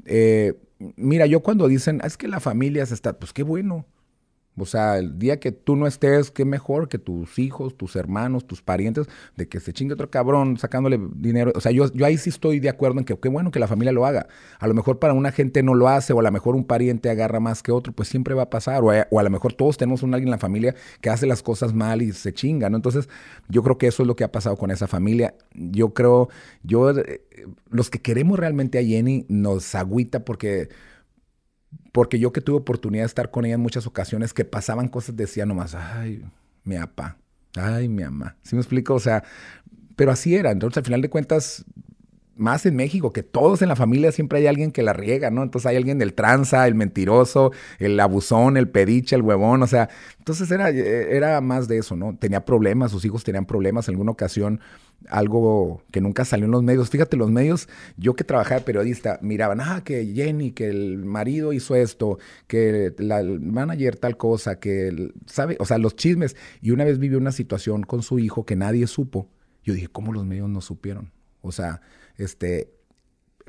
eh, mira, yo cuando dicen, ah, es que la familia se está, pues qué bueno. O sea, el día que tú no estés, qué mejor que tus hijos, tus hermanos, tus parientes, de que se chingue otro cabrón sacándole dinero. O sea, yo, yo ahí sí estoy de acuerdo en que qué bueno que la familia lo haga. A lo mejor para una gente no lo hace, o a lo mejor un pariente agarra más que otro, pues siempre va a pasar. O eh, a, lo mejor todos tenemos un alguien en la familia que hace las cosas mal y se chinga, ¿no? Entonces, yo creo que eso es lo que ha pasado con esa familia. Yo creo, yo, eh, los que queremos realmente a Jenny nos agüita porque porque yo que tuve oportunidad de estar con ella en muchas ocasiones que pasaban cosas, decía nomás, ay, mi papá, ay, mi mamá. ¿Sí me explico? O sea, pero así era. Entonces, al final de cuentas, más en México, que todos en la familia siempre hay alguien que la riega, ¿no? Entonces hay alguien del tranza, el mentiroso, el abusón, el pediche, el huevón, o sea, entonces era, eh, era más de eso, ¿no? Tenía problemas, sus hijos tenían problemas en alguna ocasión, algo que nunca salió en los medios. Fíjate, los medios, yo que trabajaba de periodista, miraban, ah, que Jenny, que el marido hizo esto, que el manager tal cosa, que, el, ¿sabe? O sea, los chismes. Y una vez vivió una situación con su hijo que nadie supo. Yo dije, ¿cómo los medios no supieron? O sea, este,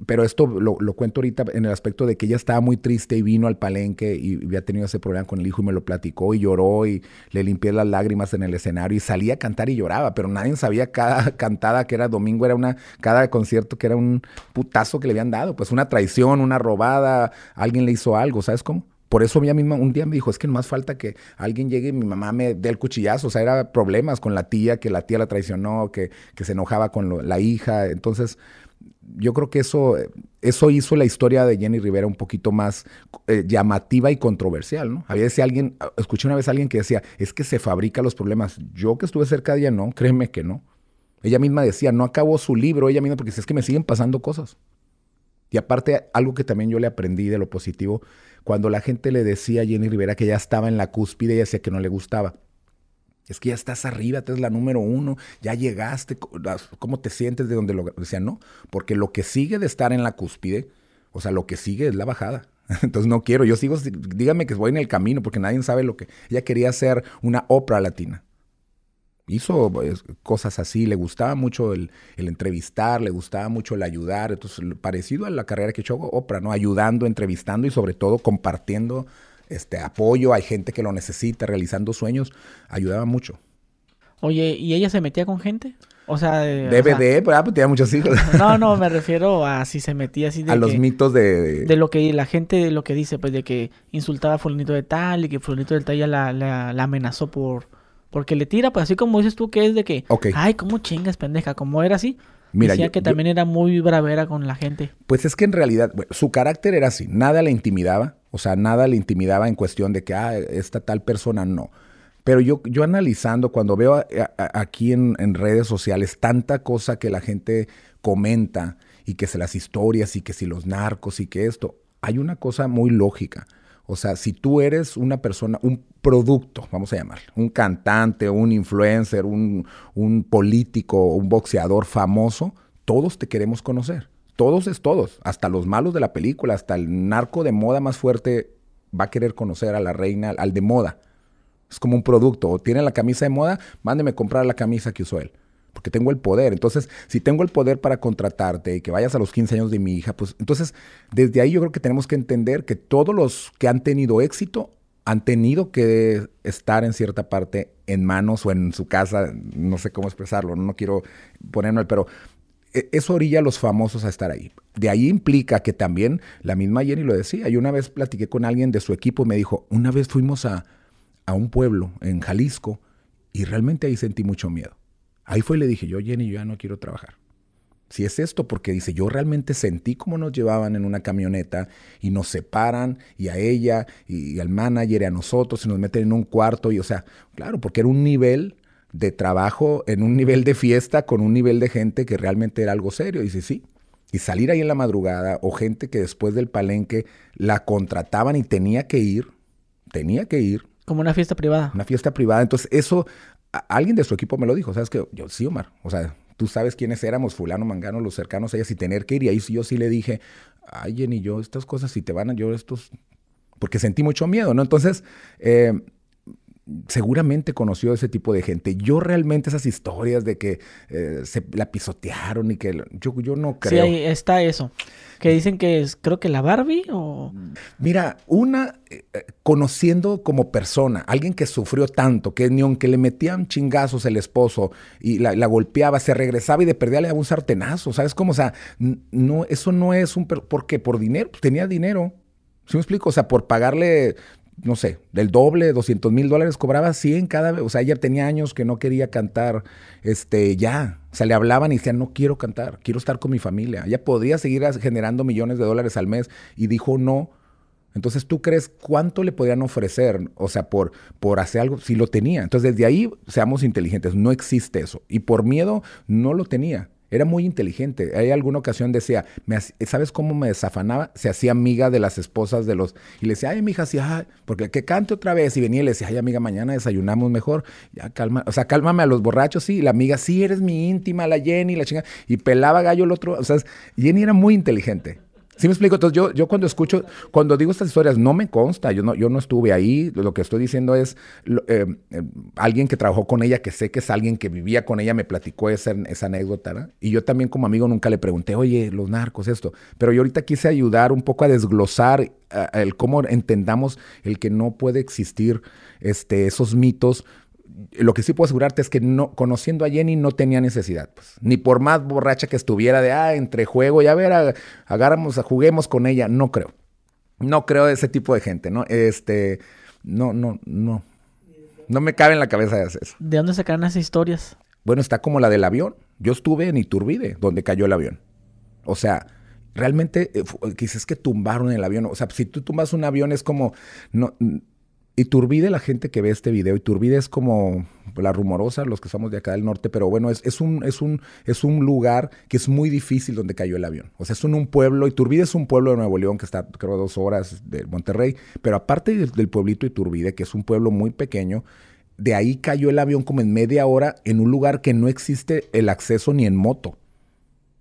pero esto lo, cuento ahorita en el aspecto de que ella estaba muy triste y vino al palenque y había tenido ese problema con el hijo y me lo platicó y lloró y le limpié las lágrimas en el escenario y salía a cantar y lloraba, pero nadie sabía cada cantada que era domingo, era una, cada concierto que era un putazo que le habían dado, pues una traición, una robada, alguien le hizo algo, ¿sabes cómo? Por eso ella misma un día me dijo, es que no más falta que alguien llegue y mi mamá me dé el cuchillazo. O sea, era problemas con la tía, que la tía la traicionó, que, se enojaba con la hija. Entonces, yo creo que eso, eso hizo la historia de Jenny Rivera un poquito más eh, llamativa y controversial, ¿no? Había decía alguien, escuché una vez a alguien que decía, es que se fabrica los problemas. Yo que estuve cerca de ella, no, créeme que no. Ella misma decía, no acabó su libro, ella misma, porque es que me siguen pasando cosas. Y aparte, algo que también yo le aprendí de lo positivo cuando la gente le decía a Jenny Rivera que ya estaba en la cúspide, y decía que no le gustaba. Es que ya estás arriba, te es la número uno, ya llegaste, ¿cómo te sientes de donde lo decía? No, porque lo que sigue de estar en la cúspide, o sea, lo que sigue es la bajada. Entonces no quiero, yo sigo, dígame que voy en el camino, porque nadie sabe lo que. Ella quería ser una ópera latina hizo pues, cosas así, le gustaba mucho el, entrevistar, le gustaba mucho el ayudar, entonces parecido a la carrera que echó Oprah, ¿no? Ayudando, entrevistando y sobre todo compartiendo este apoyo a gente que lo necesita, realizando sueños, ayudaba mucho. Oye, ¿y ella se metía con gente? O sea, de, eh, DVD, pues, ah, pues tenía muchos hijos. No, no, me refiero a si se metía así de A los mitos de, de, lo que la gente, de lo que dice, pues de que insultaba a fulanito de tal y que fulanito de tal ya la amenazó por porque le tira, pues así como dices tú que es de que, ay, cómo chingas, pendeja, como era así. Decía que también era muy bravera con la gente. Pues es que en realidad su carácter era así, nada le intimidaba, o sea, nada le intimidaba en cuestión de que, ah, esta tal persona no. Pero yo, yo analizando, cuando veo aquí en, redes sociales tanta cosa que la gente comenta y que se las historias y que si los narcos y que esto, hay una cosa muy lógica. O sea, si tú eres una persona, un producto, vamos a llamarlo, un cantante, un influencer, un, político, un boxeador famoso, todos te queremos conocer. Todos es todos, hasta los malos de la película, hasta el narco de moda más fuerte va a querer conocer a la reina, al de moda. Es como un producto. O tiene la camisa de moda, mándeme comprar la camisa que usó él porque tengo el poder. Entonces, si tengo el poder para contratarte y que vayas a los 15 años de mi hija, pues entonces desde ahí yo creo que tenemos que entender que todos los que han tenido éxito han tenido que estar en cierta parte en manos o en su casa, no sé cómo expresarlo, no, quiero ponerme, pero e, eso orilla a los famosos a estar ahí. De ahí implica que también la misma Jenny lo decía. Yo una vez platiqué con alguien de su equipo y me dijo, una vez fuimos a, a un pueblo en Jalisco y realmente ahí sentí mucho miedo. Ahí fue y le dije, yo Jenny, yo ya no quiero trabajar. Si es esto, porque dice, yo realmente sentí cómo nos llevaban en una camioneta y nos separan y a ella y, al manager y a nosotros y nos meten en un cuarto y, o sea, claro, porque era un nivel de trabajo, en un nivel de fiesta con un nivel de gente que realmente era algo serio. Y dice, sí. Y salir ahí en la madrugada o gente que después del palenque la contrataban y tenía que ir, tenía que ir. Como una fiesta privada. Una fiesta privada. Entonces, eso alguien de su equipo me lo dijo, ¿sabes que Yo, sí, Omar, o sea, tú sabes quiénes éramos, fulano, mangano, los cercanos a ella, y tener que ir. Y ahí yo sí le dije, ay, Jenny, yo estas cosas, si te van a, yo estos... Porque sentí mucho miedo, ¿no? Entonces, eh, seguramente conoció ese tipo de gente. Yo realmente esas historias de que eh, se la pisotearon y que yo, yo no creo. Sí, ahí está eso. Que dicen que es, creo que la Barbie o... Mira, una, eh, eh, conociendo como persona, alguien que sufrió tanto, que ni aunque le metían chingazos el esposo y la, golpeaba, se regresaba y de perdida le daba un sartenazo, ¿sabes cómo? O sea, no, eso no es un... Porque Por dinero, pues tenía dinero. ¿Sí me explico? O sea, por pagarle no sé, del doble, 200 mil dólares, cobraba 100 cada vez. O sea, ella tenía años que no quería cantar, este, ya. O sea, le hablaban y decían, no quiero cantar, quiero estar con mi familia. Ella podía seguir generando millones de dólares al mes y dijo no. Entonces, ¿tú crees cuánto le podrían ofrecer? O sea, por, por hacer algo, si lo tenía. Entonces, desde ahí, seamos inteligentes, no existe eso. Y por miedo, no lo tenía. Era muy inteligente. Hay alguna ocasión decía, ¿sabes cómo me desafanaba? Se hacía amiga de las esposas de los... Y le decía, ay, hija, sí, ay, porque que cante otra vez. Y venía y le decía, ay, amiga, mañana desayunamos mejor. Ya, calma, o sea, cálmame a los borrachos, sí. Y la amiga, sí, eres mi íntima, la Jenny, la chinga. Y pelaba gallo el otro. O sea, Jenny era muy inteligente. ¿Sí me explico? Entonces yo, yo cuando escucho, cuando digo estas historias, no me consta, yo no, yo no estuve ahí, lo que estoy diciendo es eh, eh, alguien que trabajó con ella, que sé que es alguien que vivía con ella, me platicó esa, esa anécdota, Y yo también como amigo nunca le pregunté, oye, los narcos, esto, pero yo ahorita quise ayudar un poco a desglosar eh, el cómo entendamos el que no puede existir este, esos mitos lo que sí puedo asegurarte es que no, conociendo a Jenny no tenía necesidad, pues, ni por más borracha que estuviera de, ah, entre juego y a ver, agarramos, juguemos con ella, no creo. No creo de ese tipo de gente, ¿no? Este, no, no, no. No me cabe en la cabeza de hacer eso. ¿De dónde sacan esas historias? Bueno, está como la del avión. Yo estuve en Iturbide, donde cayó el avión. O sea, realmente quizás eh, es que tumbaron el avión. O sea, si tú tumbas un avión es como, no, Iturbide, la gente que ve este video, Iturbide es como la rumorosa, los que somos de acá del norte, pero bueno, es, es, un, es, un, es un lugar que es muy difícil donde cayó el avión. O sea, es un, pueblo, pueblo, Iturbide es un pueblo de Nuevo León que está, creo, dos horas de Monterrey, pero aparte del, del pueblito Iturbide, que es un pueblo muy pequeño, de ahí cayó el avión como en media hora en un lugar que no existe el acceso ni en moto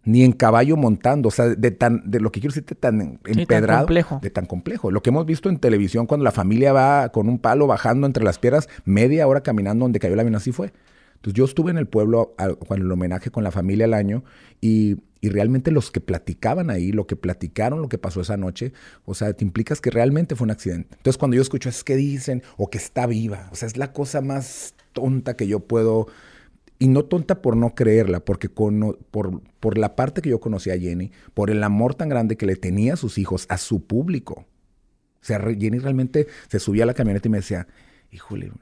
ni en caballo montando, o sea, de tan, de lo que quiero decirte, tan empedrado, de tan complejo. Lo que hemos visto en televisión cuando la familia va con un palo bajando entre las piedras, media hora caminando donde cayó la mina, así fue. Entonces yo estuve en el pueblo cuando el homenaje con la familia al año y, y, realmente los que platicaban ahí, lo que platicaron, lo que pasó esa noche, o sea, te implicas que realmente fue un accidente. Entonces cuando yo escucho es que dicen o que está viva, o sea, es la cosa más tonta que yo puedo y no tonta por no creerla, porque con, por, por la parte que yo conocí a Jenny, por el amor tan grande que le tenía a sus hijos, a su público. O sea, Jenny realmente se subía a la camioneta y me decía, híjole,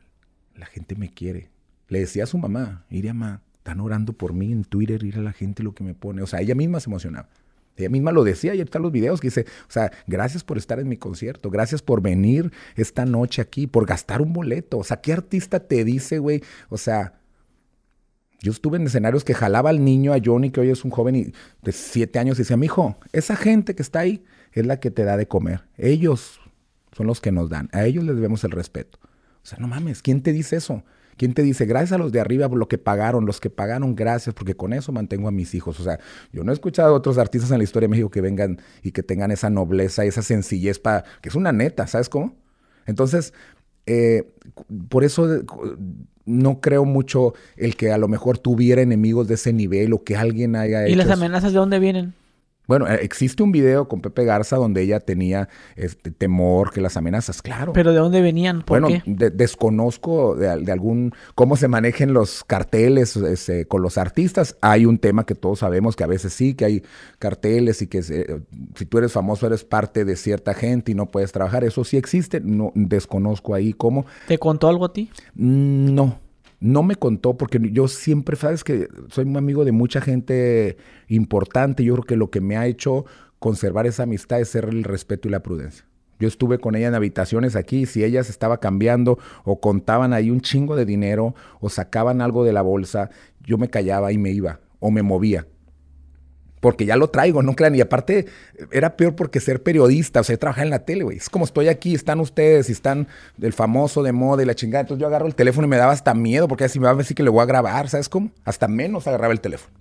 la gente me quiere. Le decía a su mamá, Iria, mamá, están orando por mí en Twitter, ir a la gente lo que me pone. O sea, ella misma se emocionaba. Ella misma lo decía, y están los videos que dice, o sea, gracias por estar en mi concierto, gracias por venir esta noche aquí, por gastar un boleto. O sea, ¿qué artista te dice, güey? O sea, yo estuve en escenarios que jalaba al niño, a Johnny, que hoy es un joven de siete años, y decía, mi hijo, esa gente que está ahí es la que te da de comer. Ellos son los que nos dan. A ellos les debemos el respeto. O sea, no mames, ¿quién te dice eso? ¿Quién te dice, gracias a los de arriba por lo que pagaron, los que pagaron, gracias, porque con eso mantengo a mis hijos? O sea, yo no he escuchado a otros artistas en la historia de México que vengan y que tengan esa nobleza, esa sencillez, para, que es una neta, ¿sabes cómo? Entonces, eh, por eso eh, no creo mucho el que a lo mejor tuviera enemigos de ese nivel o que alguien haya ¿Y las amenazas de dónde vienen? Bueno, eh, existe un video con Pepe Garza donde ella tenía este, temor que las amenazas, claro. ¿Pero de dónde venían? ¿Por bueno, qué? desconozco de, algún cómo se manejen los carteles este, con los artistas. Hay un tema que todos sabemos que a veces sí, que hay carteles y que si tú eres famoso eres parte de cierta gente y no puedes trabajar. Eso sí existe. No desconozco ahí cómo. ¿Te contó algo a ti? Mm, no, no me contó porque yo siempre, sabes que soy un amigo de mucha gente importante. Yo creo que lo que me ha hecho conservar esa amistad es ser el respeto y la prudencia. Yo estuve con ella en habitaciones aquí, si ella se estaba cambiando o contaban ahí un chingo de dinero o sacaban algo de la bolsa, yo me callaba y me iba o me movía porque ya lo traigo, no crean. Y aparte, era peor porque ser periodista, o sea, trabajar en la tele, güey. Es como estoy aquí, están ustedes, y están del famoso de moda y la chingada. Entonces yo agarro el teléfono y me daba hasta miedo, porque así me va a decir que le voy a grabar, ¿sabes cómo? Hasta menos agarraba el teléfono.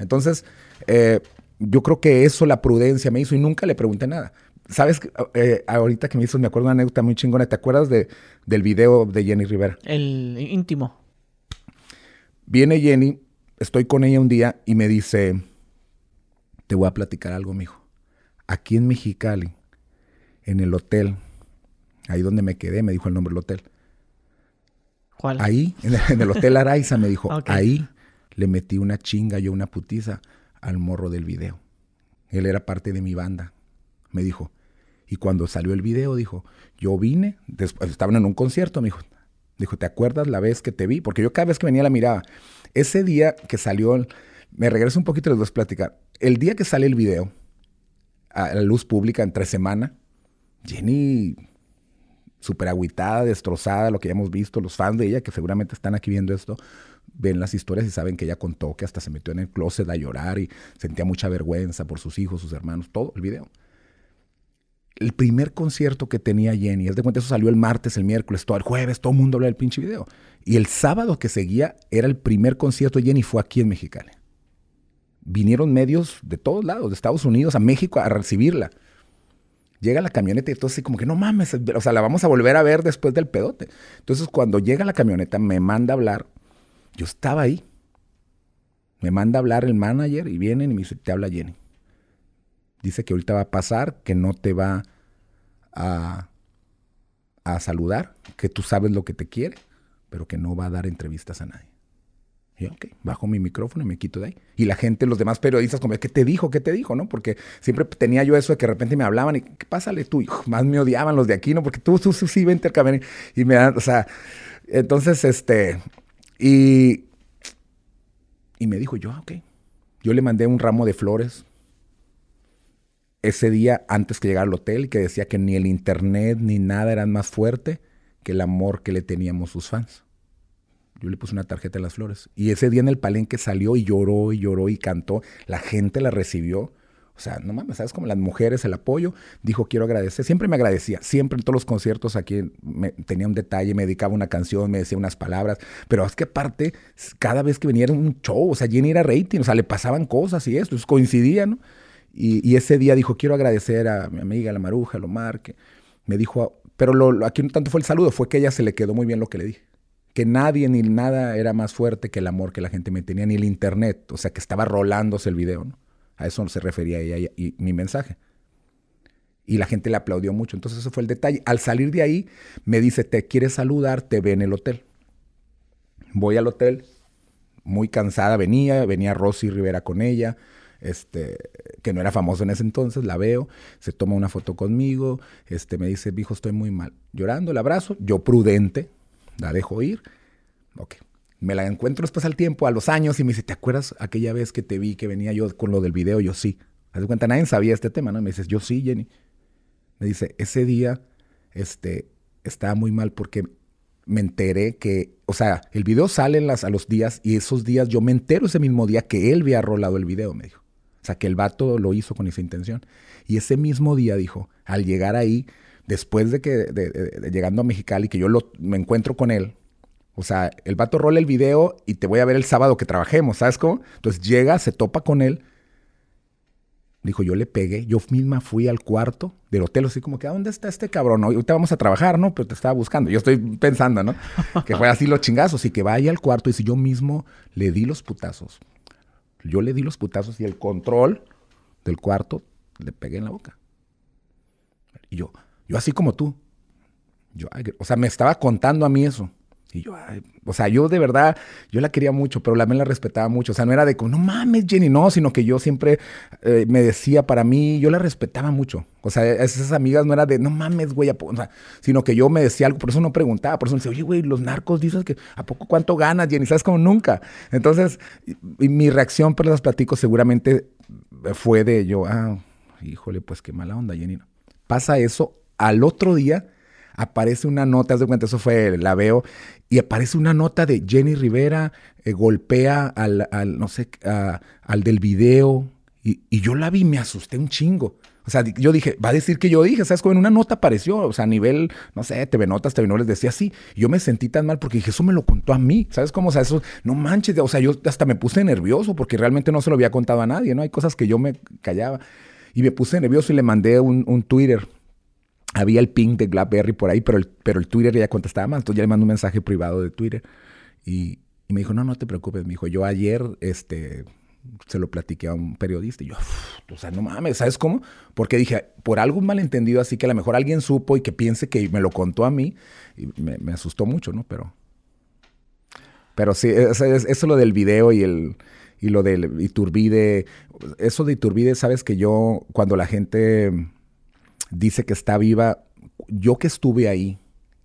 Entonces, eh, yo creo que eso la prudencia me hizo y nunca le pregunté nada. ¿Sabes? Eh, ahorita que me hizo, me acuerdo una anécdota muy chingona. ¿Te acuerdas de, del video de Jenny Rivera? El íntimo. Viene Jenny, estoy con ella un día y me dice te voy a platicar algo, mijo. Aquí en Mexicali, en el hotel, ahí donde me quedé, me dijo el nombre del hotel. ¿Cuál? Ahí, en el, hotel Araiza, me dijo. Ahí le metí una chinga, yo una putiza al morro del video. Él era parte de mi banda. Me dijo, y cuando salió el video, dijo, yo vine, después, estaban en un concierto, mijo. dijo, dijo, ¿te acuerdas la vez que te vi? Porque yo cada vez que venía la miraba. Ese día que salió el... Me regreso un poquito y les voy a platicar. El día que sale el video a la luz pública en tres semanas, Jenny súper aguitada, destrozada, lo que ya hemos visto, los fans de ella que seguramente están aquí viendo esto, ven las historias y saben que ella contó que hasta se metió en el closet a llorar y sentía mucha vergüenza por sus hijos, sus hermanos, todo el video. El primer concierto que tenía Jenny, es de cuenta, eso salió el martes, el miércoles, todo el jueves, todo el mundo hablaba del pinche video. Y el sábado que seguía era el primer concierto de Jenny, fue aquí en Mexicali vinieron medios de todos lados, de Estados Unidos a México a recibirla. Llega la camioneta y entonces como que no mames, o sea, la vamos a volver a ver después del pedote. Entonces cuando llega la camioneta me manda a hablar, yo estaba ahí. Me manda a hablar el manager y vienen y me dice, te habla Jenny. Dice que ahorita va a pasar, que no te va a, a saludar, que tú sabes lo que te quiere, pero que no va a dar entrevistas a nadie. Y ok, bajo mi micrófono y me quito de ahí. Y la gente, los demás periodistas, como, ¿qué te dijo? ¿Qué te dijo? ¿No? Porque siempre tenía yo eso de que de repente me hablaban y, ¿qué pásale tú? más me odiaban los de aquí, ¿no? Porque tú, tú, tú sí, vente al camino. Y me dan, o sea, entonces, este, y, y me dijo, yo, ah, ok. Yo le mandé un ramo de flores ese día antes que llegara al hotel, que decía que ni el internet ni nada eran más fuerte que el amor que le teníamos sus fans. Yo le puse una tarjeta de las flores. Y ese día en el palenque salió y lloró y lloró y cantó. La gente la recibió. O sea, no mames, ¿sabes? Como las mujeres, el apoyo. Dijo, quiero agradecer. Siempre me agradecía. Siempre en todos los conciertos aquí tenía un detalle, me dedicaba una canción, me decía unas palabras. Pero es que aparte, cada vez que venía un show. O sea, Jenny era rating. O sea, le pasaban cosas y esto. coincidía, ¿no? Y, ese día dijo, quiero agradecer a mi amiga, la Maruja, a Lomar, me dijo, pero lo, aquí no tanto fue el saludo, fue que ella se le quedó muy bien lo que le dije que nadie ni nada era más fuerte que el amor que la gente me tenía, ni el internet, o sea, que estaba rolándose el video, ¿no? A eso se refería ella y, mi mensaje. Y la gente le aplaudió mucho, entonces ese fue el detalle. Al salir de ahí, me dice, te quieres saludar, te ve en el hotel. Voy al hotel, muy cansada venía, venía Rosy Rivera con ella, este, que no era famoso en ese entonces, la veo, se toma una foto conmigo, este, me dice, hijo, estoy muy mal. Llorando, el abrazo, yo prudente, la dejo ir. Ok. Me la encuentro después al tiempo, a los años, y me dice, ¿te acuerdas aquella vez que te vi que venía yo con lo del video? Yo sí. Haz de cuenta, nadie sabía este tema, ¿no? me dice, yo sí, Jenny. Me dice, ese día, este, estaba muy mal porque me enteré que, o sea, el video sale las, a los días y esos días yo me entero ese mismo día que él había rolado el video, me dijo. O sea, que el vato lo hizo con esa intención. Y ese mismo día dijo, al llegar ahí, después de que, llegando a Mexicali, que yo me encuentro con él, o sea, el vato rola el video y te voy a ver el sábado que trabajemos, ¿sabes cómo? Entonces llega, se topa con él. Dijo, yo le pegué, yo misma fui al cuarto del hotel, así como que, ¿a dónde está este cabrón? te vamos a trabajar, ¿no? Pero te estaba buscando. Yo estoy pensando, ¿no? Que fue así los chingazos y que vaya al cuarto y si yo mismo le di los putazos. Yo le di los putazos y el control del cuarto le pegué en la boca. Y yo, yo así como tú. Yo, o sea, me estaba contando a mí eso. Y yo, o sea, yo de verdad, yo la quería mucho, pero la me la respetaba mucho. O sea, no era de como, no mames, Jenny, no, sino que yo siempre eh, me decía para mí, yo la respetaba mucho. O sea, esas amigas no era de, no mames, güey, sino que yo me decía algo, por eso no preguntaba, por eso me decía, oye, güey, los narcos dices que, ¿a poco cuánto ganas, Jenny? ¿Sabes como nunca? Entonces, mi reacción por pues, las platicos seguramente eh, fue de yo, ah, híjole, pues qué mala onda, Jenny. Pasa eso al otro día aparece una nota, haz de cuenta, eso fue, la veo, y aparece una nota de Jenny Rivera, eh, golpea al, no sé, al del video, y, yo la vi, me asusté un chingo. O sea, yo dije, va a decir que yo dije, ¿sabes? Como en una nota apareció, o sea, a nivel, no sé, TV Notas, TV no les decía así. Yo me sentí tan mal porque dije, eso me lo contó a mí, ¿sabes? cómo? o sea, eso, no manches, o sea, yo hasta me puse nervioso porque realmente no se lo había contado a nadie, ¿no? Hay cosas que yo me callaba y me puse nervioso y le mandé un Twitter había el ping de Gladberry por ahí, pero el, pero el Twitter ya contestaba más. Entonces ya le mandó un mensaje privado de Twitter y, me dijo, no, no te preocupes. Me dijo, yo ayer este, se lo platiqué a un periodista y yo, o sea, no mames, ¿sabes cómo? Porque dije, por algún malentendido así que a lo mejor alguien supo y que piense que me lo contó a mí y me, asustó mucho, ¿no? Pero, pero sí, eso es, lo del video y el y lo del Iturbide. Eso de Iturbide, sabes que yo, cuando la gente dice que está viva. Yo que estuve ahí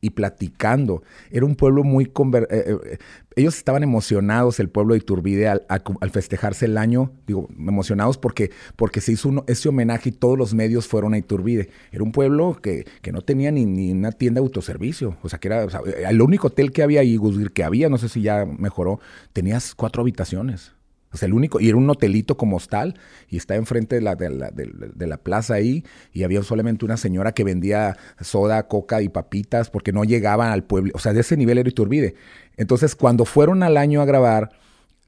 y platicando, era un pueblo muy... Eh, eh, ellos estaban emocionados, el pueblo de Iturbide, al, festejarse el año, digo, emocionados porque, porque se hizo ese homenaje y todos los medios fueron a Iturbide. Era un pueblo que, no tenía ni, una tienda de autoservicio, o sea, que era el único hotel que había ahí, que había, no sé si ya mejoró, tenías cuatro habitaciones sea, el único, y era un hotelito como hostal, y está enfrente de la, de, la, de la, plaza ahí, y había solamente una señora que vendía soda, coca y papitas, porque no llegaban al pueblo, o sea, de ese nivel era Iturbide. Entonces, cuando fueron al año a grabar,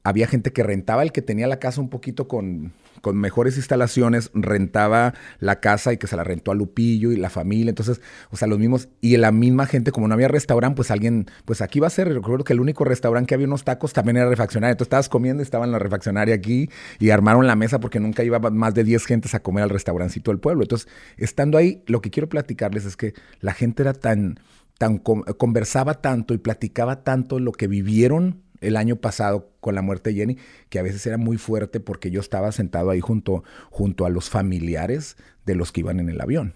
había gente que rentaba el que tenía la casa un poquito con, con mejores instalaciones, rentaba la casa y que se la rentó a Lupillo y la familia. Entonces, o sea, los mismos. Y la misma gente, como no había restaurante, pues alguien, pues aquí va a ser. Recuerdo que el único restaurante que había unos tacos también era refaccionario. Entonces estabas comiendo y en la refaccionaria aquí y armaron la mesa porque nunca iba más de 10 gentes a comer al restaurancito del pueblo. Entonces, estando ahí, lo que quiero platicarles es que la gente era tan, tan, conversaba tanto y platicaba tanto lo que vivieron el año pasado con la muerte de Jenny, que a veces era muy fuerte porque yo estaba sentado ahí junto, junto a los familiares de los que iban en el avión.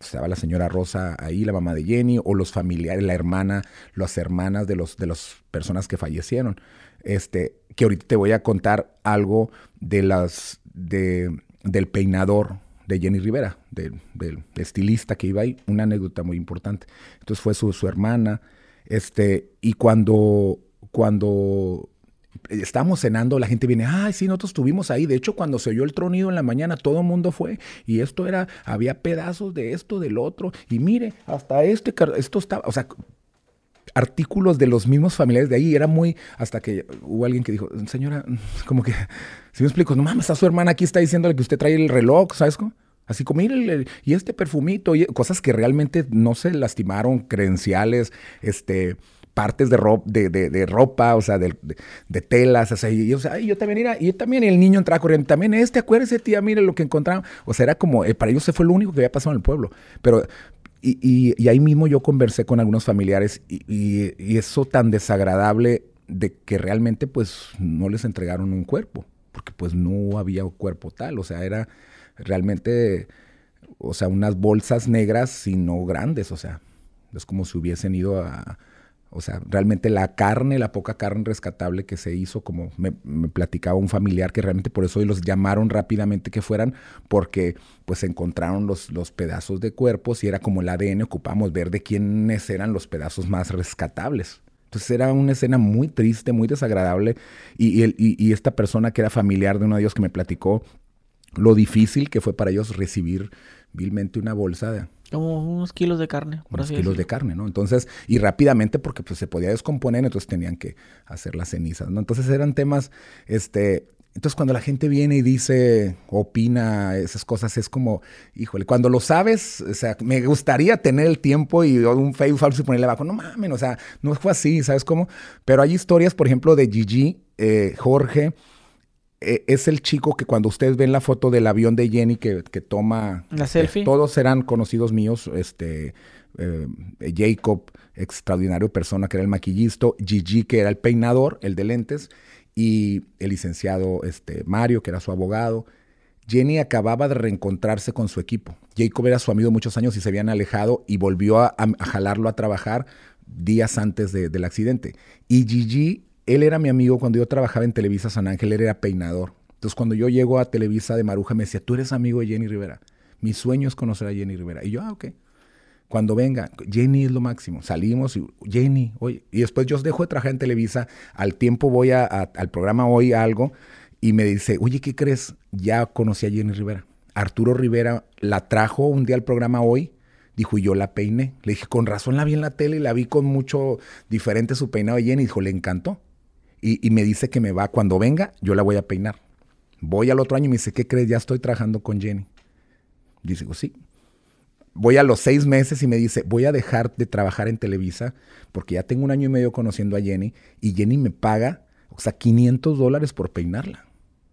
Estaba la señora Rosa ahí, la mamá de Jenny, o los familiares, la hermana, las hermanas de, los, de las personas que fallecieron. Este, que ahorita te voy a contar algo de las, de, del peinador de Jenny Rivera, del estilista que iba ahí, una anécdota muy importante. Entonces fue su, su hermana, este, y cuando cuando estábamos cenando, la gente viene, ay, sí, nosotros estuvimos ahí. De hecho, cuando se oyó el tronido en la mañana, todo el mundo fue. Y esto era, había pedazos de esto, del otro. Y mire, hasta este, esto estaba, o sea, artículos de los mismos familiares de ahí. Era muy, hasta que hubo alguien que dijo, señora, como que, si me explico, no mames, está su hermana aquí, está diciéndole que usted trae el reloj, ¿sabes cómo? Así como, mire, y este perfumito, cosas que realmente no se lastimaron, credenciales, este, partes de, ropa, de, ropa o sea, de, telas, o sea, y, yo también era, y yo también, el niño entraba corriendo, también este, acuérdese tía, mire lo que encontraron, o sea, era como, eh, para ellos se fue lo único que había pasado en el pueblo, pero... Y, y ahí mismo yo conversé con algunos familiares y eso tan desagradable de que realmente pues no les entregaron un cuerpo, porque pues no había cuerpo tal, o sea, era realmente, o sea, unas bolsas negras, sino grandes, o sea, es como si hubiesen ido a, o sea, realmente la carne, la poca carne rescatable que se hizo, como me, platicaba un familiar, que realmente por eso hoy los llamaron rápidamente que fueran, porque pues encontraron los, los pedazos de cuerpos y era como el ADN, ocupamos ver de quiénes eran los pedazos más rescatables. Entonces era una escena muy triste, muy desagradable, y, y esta persona que era familiar de uno de ellos que me platicó lo difícil que fue para ellos recibir vilmente una bolsa de... Como unos kilos de carne, unos kilos de carne, ¿no? Entonces, y rápidamente porque pues, se podía descomponer, entonces tenían que hacer las cenizas, ¿no? Entonces eran temas, este, entonces cuando la gente viene y dice, opina, esas cosas, es como, híjole, cuando lo sabes, o sea, me gustaría tener el tiempo y un Facebook falso y ponerle abajo, no mames, o sea, no fue así, ¿sabes cómo? Pero hay historias, por ejemplo, de Gigi, eh, Jorge, eh, es el chico que cuando ustedes ven la foto del avión de Jenny que, toma... La eh, selfie. todos eran conocidos míos, este... Eh, Jacob, extraordinario persona que era el maquillista, Gigi, que era el peinador, el de lentes, y el licenciado este, Mario, que era su abogado. Jenny acababa de reencontrarse con su equipo. Jacob era su amigo muchos años y se habían alejado y volvió a, jalarlo a trabajar días antes del accidente. Y Gigi él era mi amigo cuando yo trabajaba en Televisa San Ángel, él era peinador. Entonces cuando yo llego a Televisa de Maruja me decía, tú eres amigo de Jenny Rivera. Mi sueño es conocer a Jenny Rivera. Y yo, ah, ok. Cuando venga, Jenny es lo máximo. Salimos y Jenny, oye. Y después yo dejo de trabajar en Televisa. Al tiempo voy al programa Hoy Algo y me dice, oye, ¿qué crees? Ya conocí a Jenny Rivera. Arturo Rivera la trajo un día al programa Hoy. Dijo, y yo la peiné. Le dije, con razón la vi en la tele y la vi con mucho diferente su peinado de Jenny. Dijo, le encantó y, me dice que me va, cuando venga, yo la voy a peinar. Voy al otro año y me dice, ¿qué crees? Ya estoy trabajando con Jenny. Dice, sí. Voy a los seis meses y me dice, voy a dejar de trabajar en Televisa porque ya tengo un año y medio conociendo a Jenny y Jenny me paga, o sea, 500 dólares por peinarla.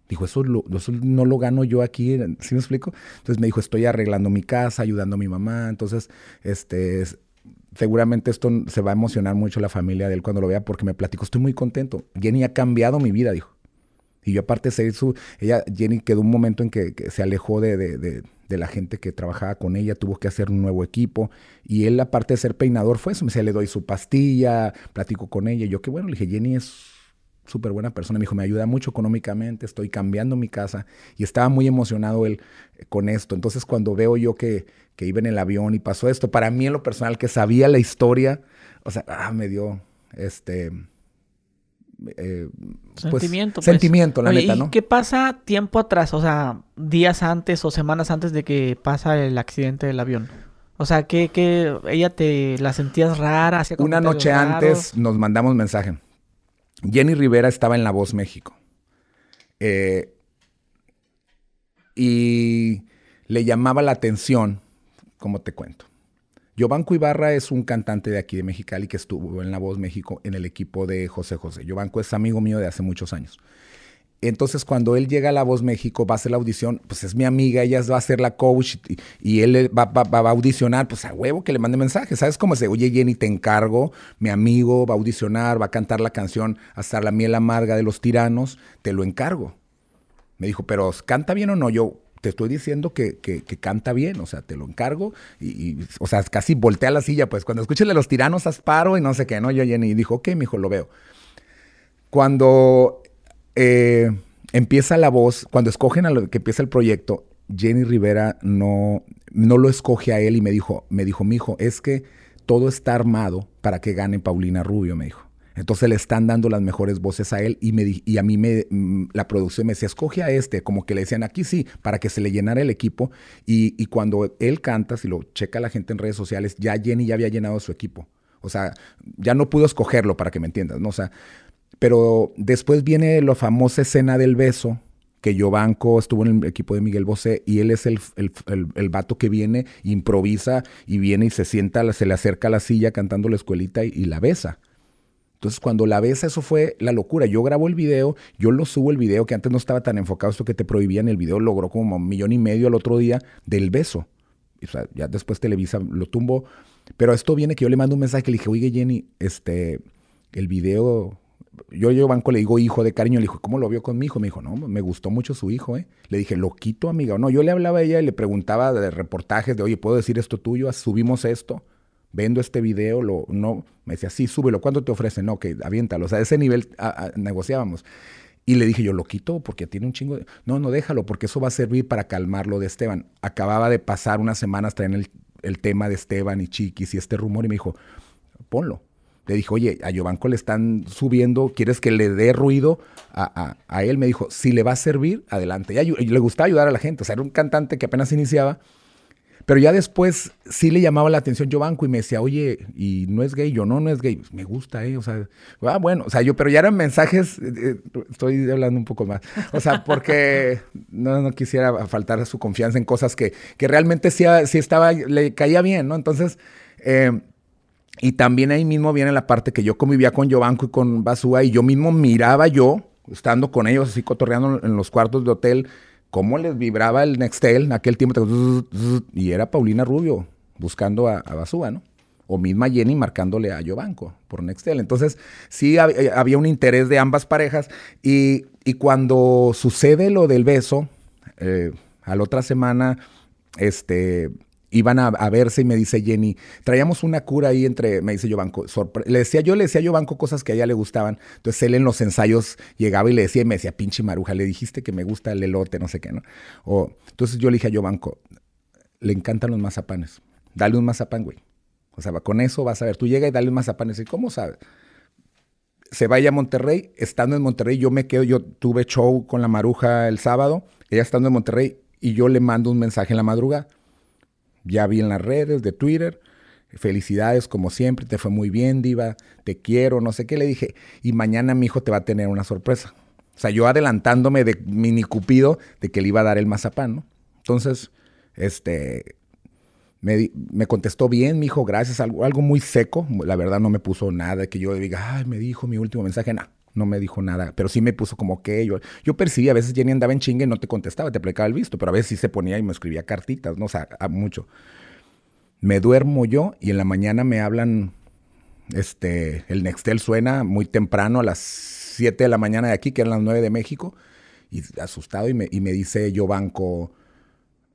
Dijo, eso, eso, no lo gano yo aquí, ¿sí me explico? Entonces me dijo, estoy arreglando mi casa, ayudando a mi mamá, entonces, este, seguramente esto se va a emocionar mucho la familia de él cuando lo vea porque me platicó, estoy muy contento. Jenny ha cambiado mi vida, dijo. Y yo aparte de ser su, ella, Jenny quedó un momento en que, se alejó de, de, de, de, la gente que trabajaba con ella, tuvo que hacer un nuevo equipo. Y él, aparte de ser peinador, fue eso. Me decía, le doy su pastilla, platico con ella. Y yo, qué bueno, le dije, Jenny es súper buena persona. Me dijo, me ayuda mucho económicamente, estoy cambiando mi casa. Y estaba muy emocionado él eh, con esto. Entonces, cuando veo yo que, que iba en el avión y pasó esto. Para mí, en lo personal, que sabía la historia, o sea, ah, me dio este. Eh, pues, sentimiento. Pues. Sentimiento, la neta, ¿no? ¿Y qué pasa tiempo atrás? O sea, días antes o semanas antes de que pasa el accidente del avión. O sea, que, ella te la sentías rara. Una noche antes nos mandamos mensaje. Jenny Rivera estaba en La Voz México. Eh, y le llamaba la atención como te cuento. Yobanco Ibarra es un cantante de aquí de Mexicali que estuvo en La Voz México en el equipo de José José. Yobanco es amigo mío de hace muchos años. Entonces, cuando él llega a La Voz México, va a hacer la audición, pues es mi amiga, ella va a ser la coach y, él va, a audicionar, pues a huevo que le mande mensaje, ¿sabes? cómo se, oye Jenny, te encargo, mi amigo va a audicionar, va a cantar la canción Hasta la miel amarga de los tiranos, te lo encargo. Me dijo, pero ¿canta bien o no? Yo, te estoy diciendo que, canta bien, o sea, te lo encargo y, o sea, casi voltea la silla, pues cuando escuches los tiranos asparo y no sé qué, ¿no? Yo Jenny dijo, ok, mijo, lo veo. Cuando eh, empieza la voz, cuando escogen a lo que empieza el proyecto, Jenny Rivera no, no lo escoge a él y me dijo, me dijo, mijo, es que todo está armado para que gane Paulina Rubio, me dijo. Entonces le están dando las mejores voces a él y, me, y a mí me, mm, la producción me decía, escoge a este, como que le decían aquí sí, para que se le llenara el equipo. Y, cuando él canta, si lo checa la gente en redes sociales, ya Jenny ya había llenado su equipo. O sea, ya no pudo escogerlo para que me entiendas, ¿no? O sea, pero después viene la famosa escena del beso, que yo estuvo en el equipo de Miguel Bosé y él es el, el, el, vato que viene, improvisa y viene y se sienta, se le acerca a la silla cantando la escuelita y la besa. Entonces, cuando la besa, eso fue la locura. Yo grabo el video, yo lo subo el video, que antes no estaba tan enfocado, esto que te prohibían, el video logró como un millón y medio al otro día del beso. O sea, ya después Televisa lo tumbó. Pero esto viene que yo le mando un mensaje que le dije, oye Jenny, este, el video, yo yo banco le digo hijo de cariño, le digo, ¿cómo lo vio con mi hijo? Me dijo, no, me gustó mucho su hijo, ¿eh? Le dije, lo quito, amiga. No, yo le hablaba a ella y le preguntaba de reportajes, de, oye, ¿puedo decir esto tuyo? Subimos esto vendo este video, lo, no, me decía, sí, súbelo, ¿cuánto te ofrecen? No, que aviéntalo, o sea, a ese nivel negociábamos. Y le dije, yo lo quito porque tiene un chingo de... No, no, déjalo, porque eso va a servir para calmarlo de Esteban. Acababa de pasar unas semanas traen el, el tema de Esteban y Chiquis y este rumor y me dijo, ponlo. Le dijo oye, a Yobanco le están subiendo, ¿quieres que le dé ruido a, él? Me dijo, si le va a servir, adelante. Y, y, le gustaba ayudar a la gente. O sea, era un cantante que apenas iniciaba pero ya después sí le llamaba la atención yo y me decía, oye, y no es gay, yo no, no es gay, pues, me gusta, ¿eh? O sea, ah, bueno, o sea, yo, pero ya eran mensajes, eh, eh, estoy hablando un poco más, o sea, porque no, quisiera faltar a su confianza en cosas que, realmente sí, estaba, le caía bien, ¿no? Entonces, eh, y también ahí mismo viene la parte que yo convivía con Jovanco y con Basúa y yo mismo miraba yo, estando con ellos así cotorreando en los cuartos de hotel, cómo les vibraba el Nextel en aquel tiempo. Y era Paulina Rubio buscando a, Basúa, ¿no? O misma Jenny marcándole a Banco por Nextel. Entonces, sí eh, había un interés de ambas parejas. Y, cuando sucede lo del beso, eh, a la otra semana, este, iban a, verse y me dice Jenny, traíamos una cura ahí entre, me dice banco le decía yo, le decía a banco cosas que a ella le gustaban, entonces él en los ensayos llegaba y le decía y me decía, pinche maruja, le dijiste que me gusta el elote, no sé qué, ¿no? O, entonces yo le dije a banco le encantan los mazapanes, dale un mazapán, güey. O sea, con eso vas a ver, tú llega y dale un mazapán y ¿cómo sabes? se vaya a Monterrey. Estando en Monterrey, yo me quedo, yo tuve show con la maruja el sábado, ella estando en Monterrey, y yo le mando un mensaje en la madrugada. Ya vi en las redes de Twitter, felicidades como siempre, te fue muy bien, diva, te quiero, no sé qué. Le dije, y mañana mi hijo te va a tener una sorpresa. O sea, yo adelantándome de mini cupido de que le iba a dar el mazapán, ¿no? Entonces, este, me, contestó bien, mi hijo, gracias, algo, algo muy seco. La verdad no me puso nada que yo diga, ay, me dijo mi último mensaje, nada. No me dijo nada, pero sí me puso como que yo, yo percibí, a veces Jenny andaba en chingue y no te contestaba, te aplicaba el visto, pero a veces sí se ponía y me escribía cartitas, ¿no? O sea, mucho. Me duermo yo y en la mañana me hablan, este, el Nextel suena muy temprano, a las 7 de la mañana de aquí, que eran las 9 de México, y asustado, y me, y me dice yo banco,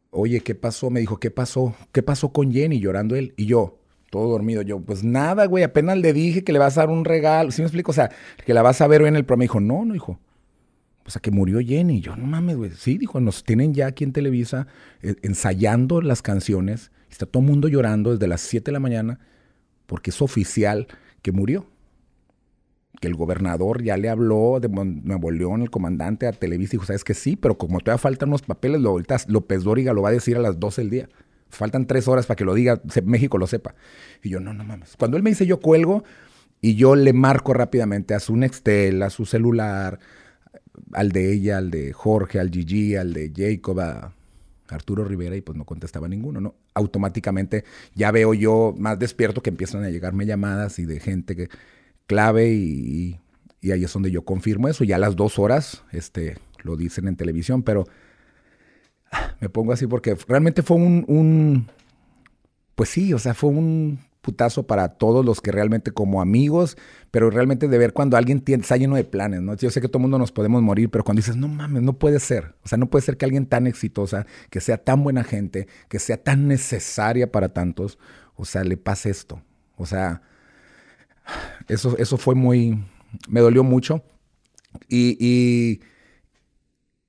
oye, ¿qué pasó? Me dijo, ¿qué pasó? ¿Qué pasó con Jenny? Llorando él. Y yo, todo dormido. Yo, pues nada, güey, apenas le dije que le vas a dar un regalo. ¿Sí me explico? O sea, que la vas a ver hoy en el programa. dijo, no, no, hijo. O sea, que murió Jenny. Yo, no mames, güey. Sí, dijo, nos tienen ya aquí en Televisa eh, ensayando las canciones. Está todo el mundo llorando desde las 7 de la mañana porque es oficial que murió. Que el gobernador ya le habló de Nuevo León, el comandante a Televisa, dijo, sabes que sí, pero como todavía faltan unos papeles, lo, ahorita López Dóriga lo va a decir a las 12 del día. Faltan tres horas para que lo diga, México lo sepa. Y yo, no, no mames. Cuando él me dice yo cuelgo y yo le marco rápidamente a su Nextel, a su celular, al de ella, al de Jorge, al Gigi, al de Jacob, a Arturo Rivera y pues no contestaba ninguno, ¿no? Automáticamente ya veo yo más despierto que empiezan a llegarme llamadas y de gente que clave y, ahí es donde yo confirmo eso. Ya a las dos horas, este, lo dicen en televisión, pero me pongo así porque realmente fue un, pues sí, o sea, fue un putazo para todos los que realmente como amigos, pero realmente de ver cuando alguien tiene, está lleno de planes, ¿no? Yo sé que todo el mundo nos podemos morir, pero cuando dices, no mames, no puede ser, o sea, no puede ser que alguien tan exitosa, que sea tan buena gente, que sea tan necesaria para tantos, o sea, le pase esto, o sea, eso, eso fue muy, me dolió mucho y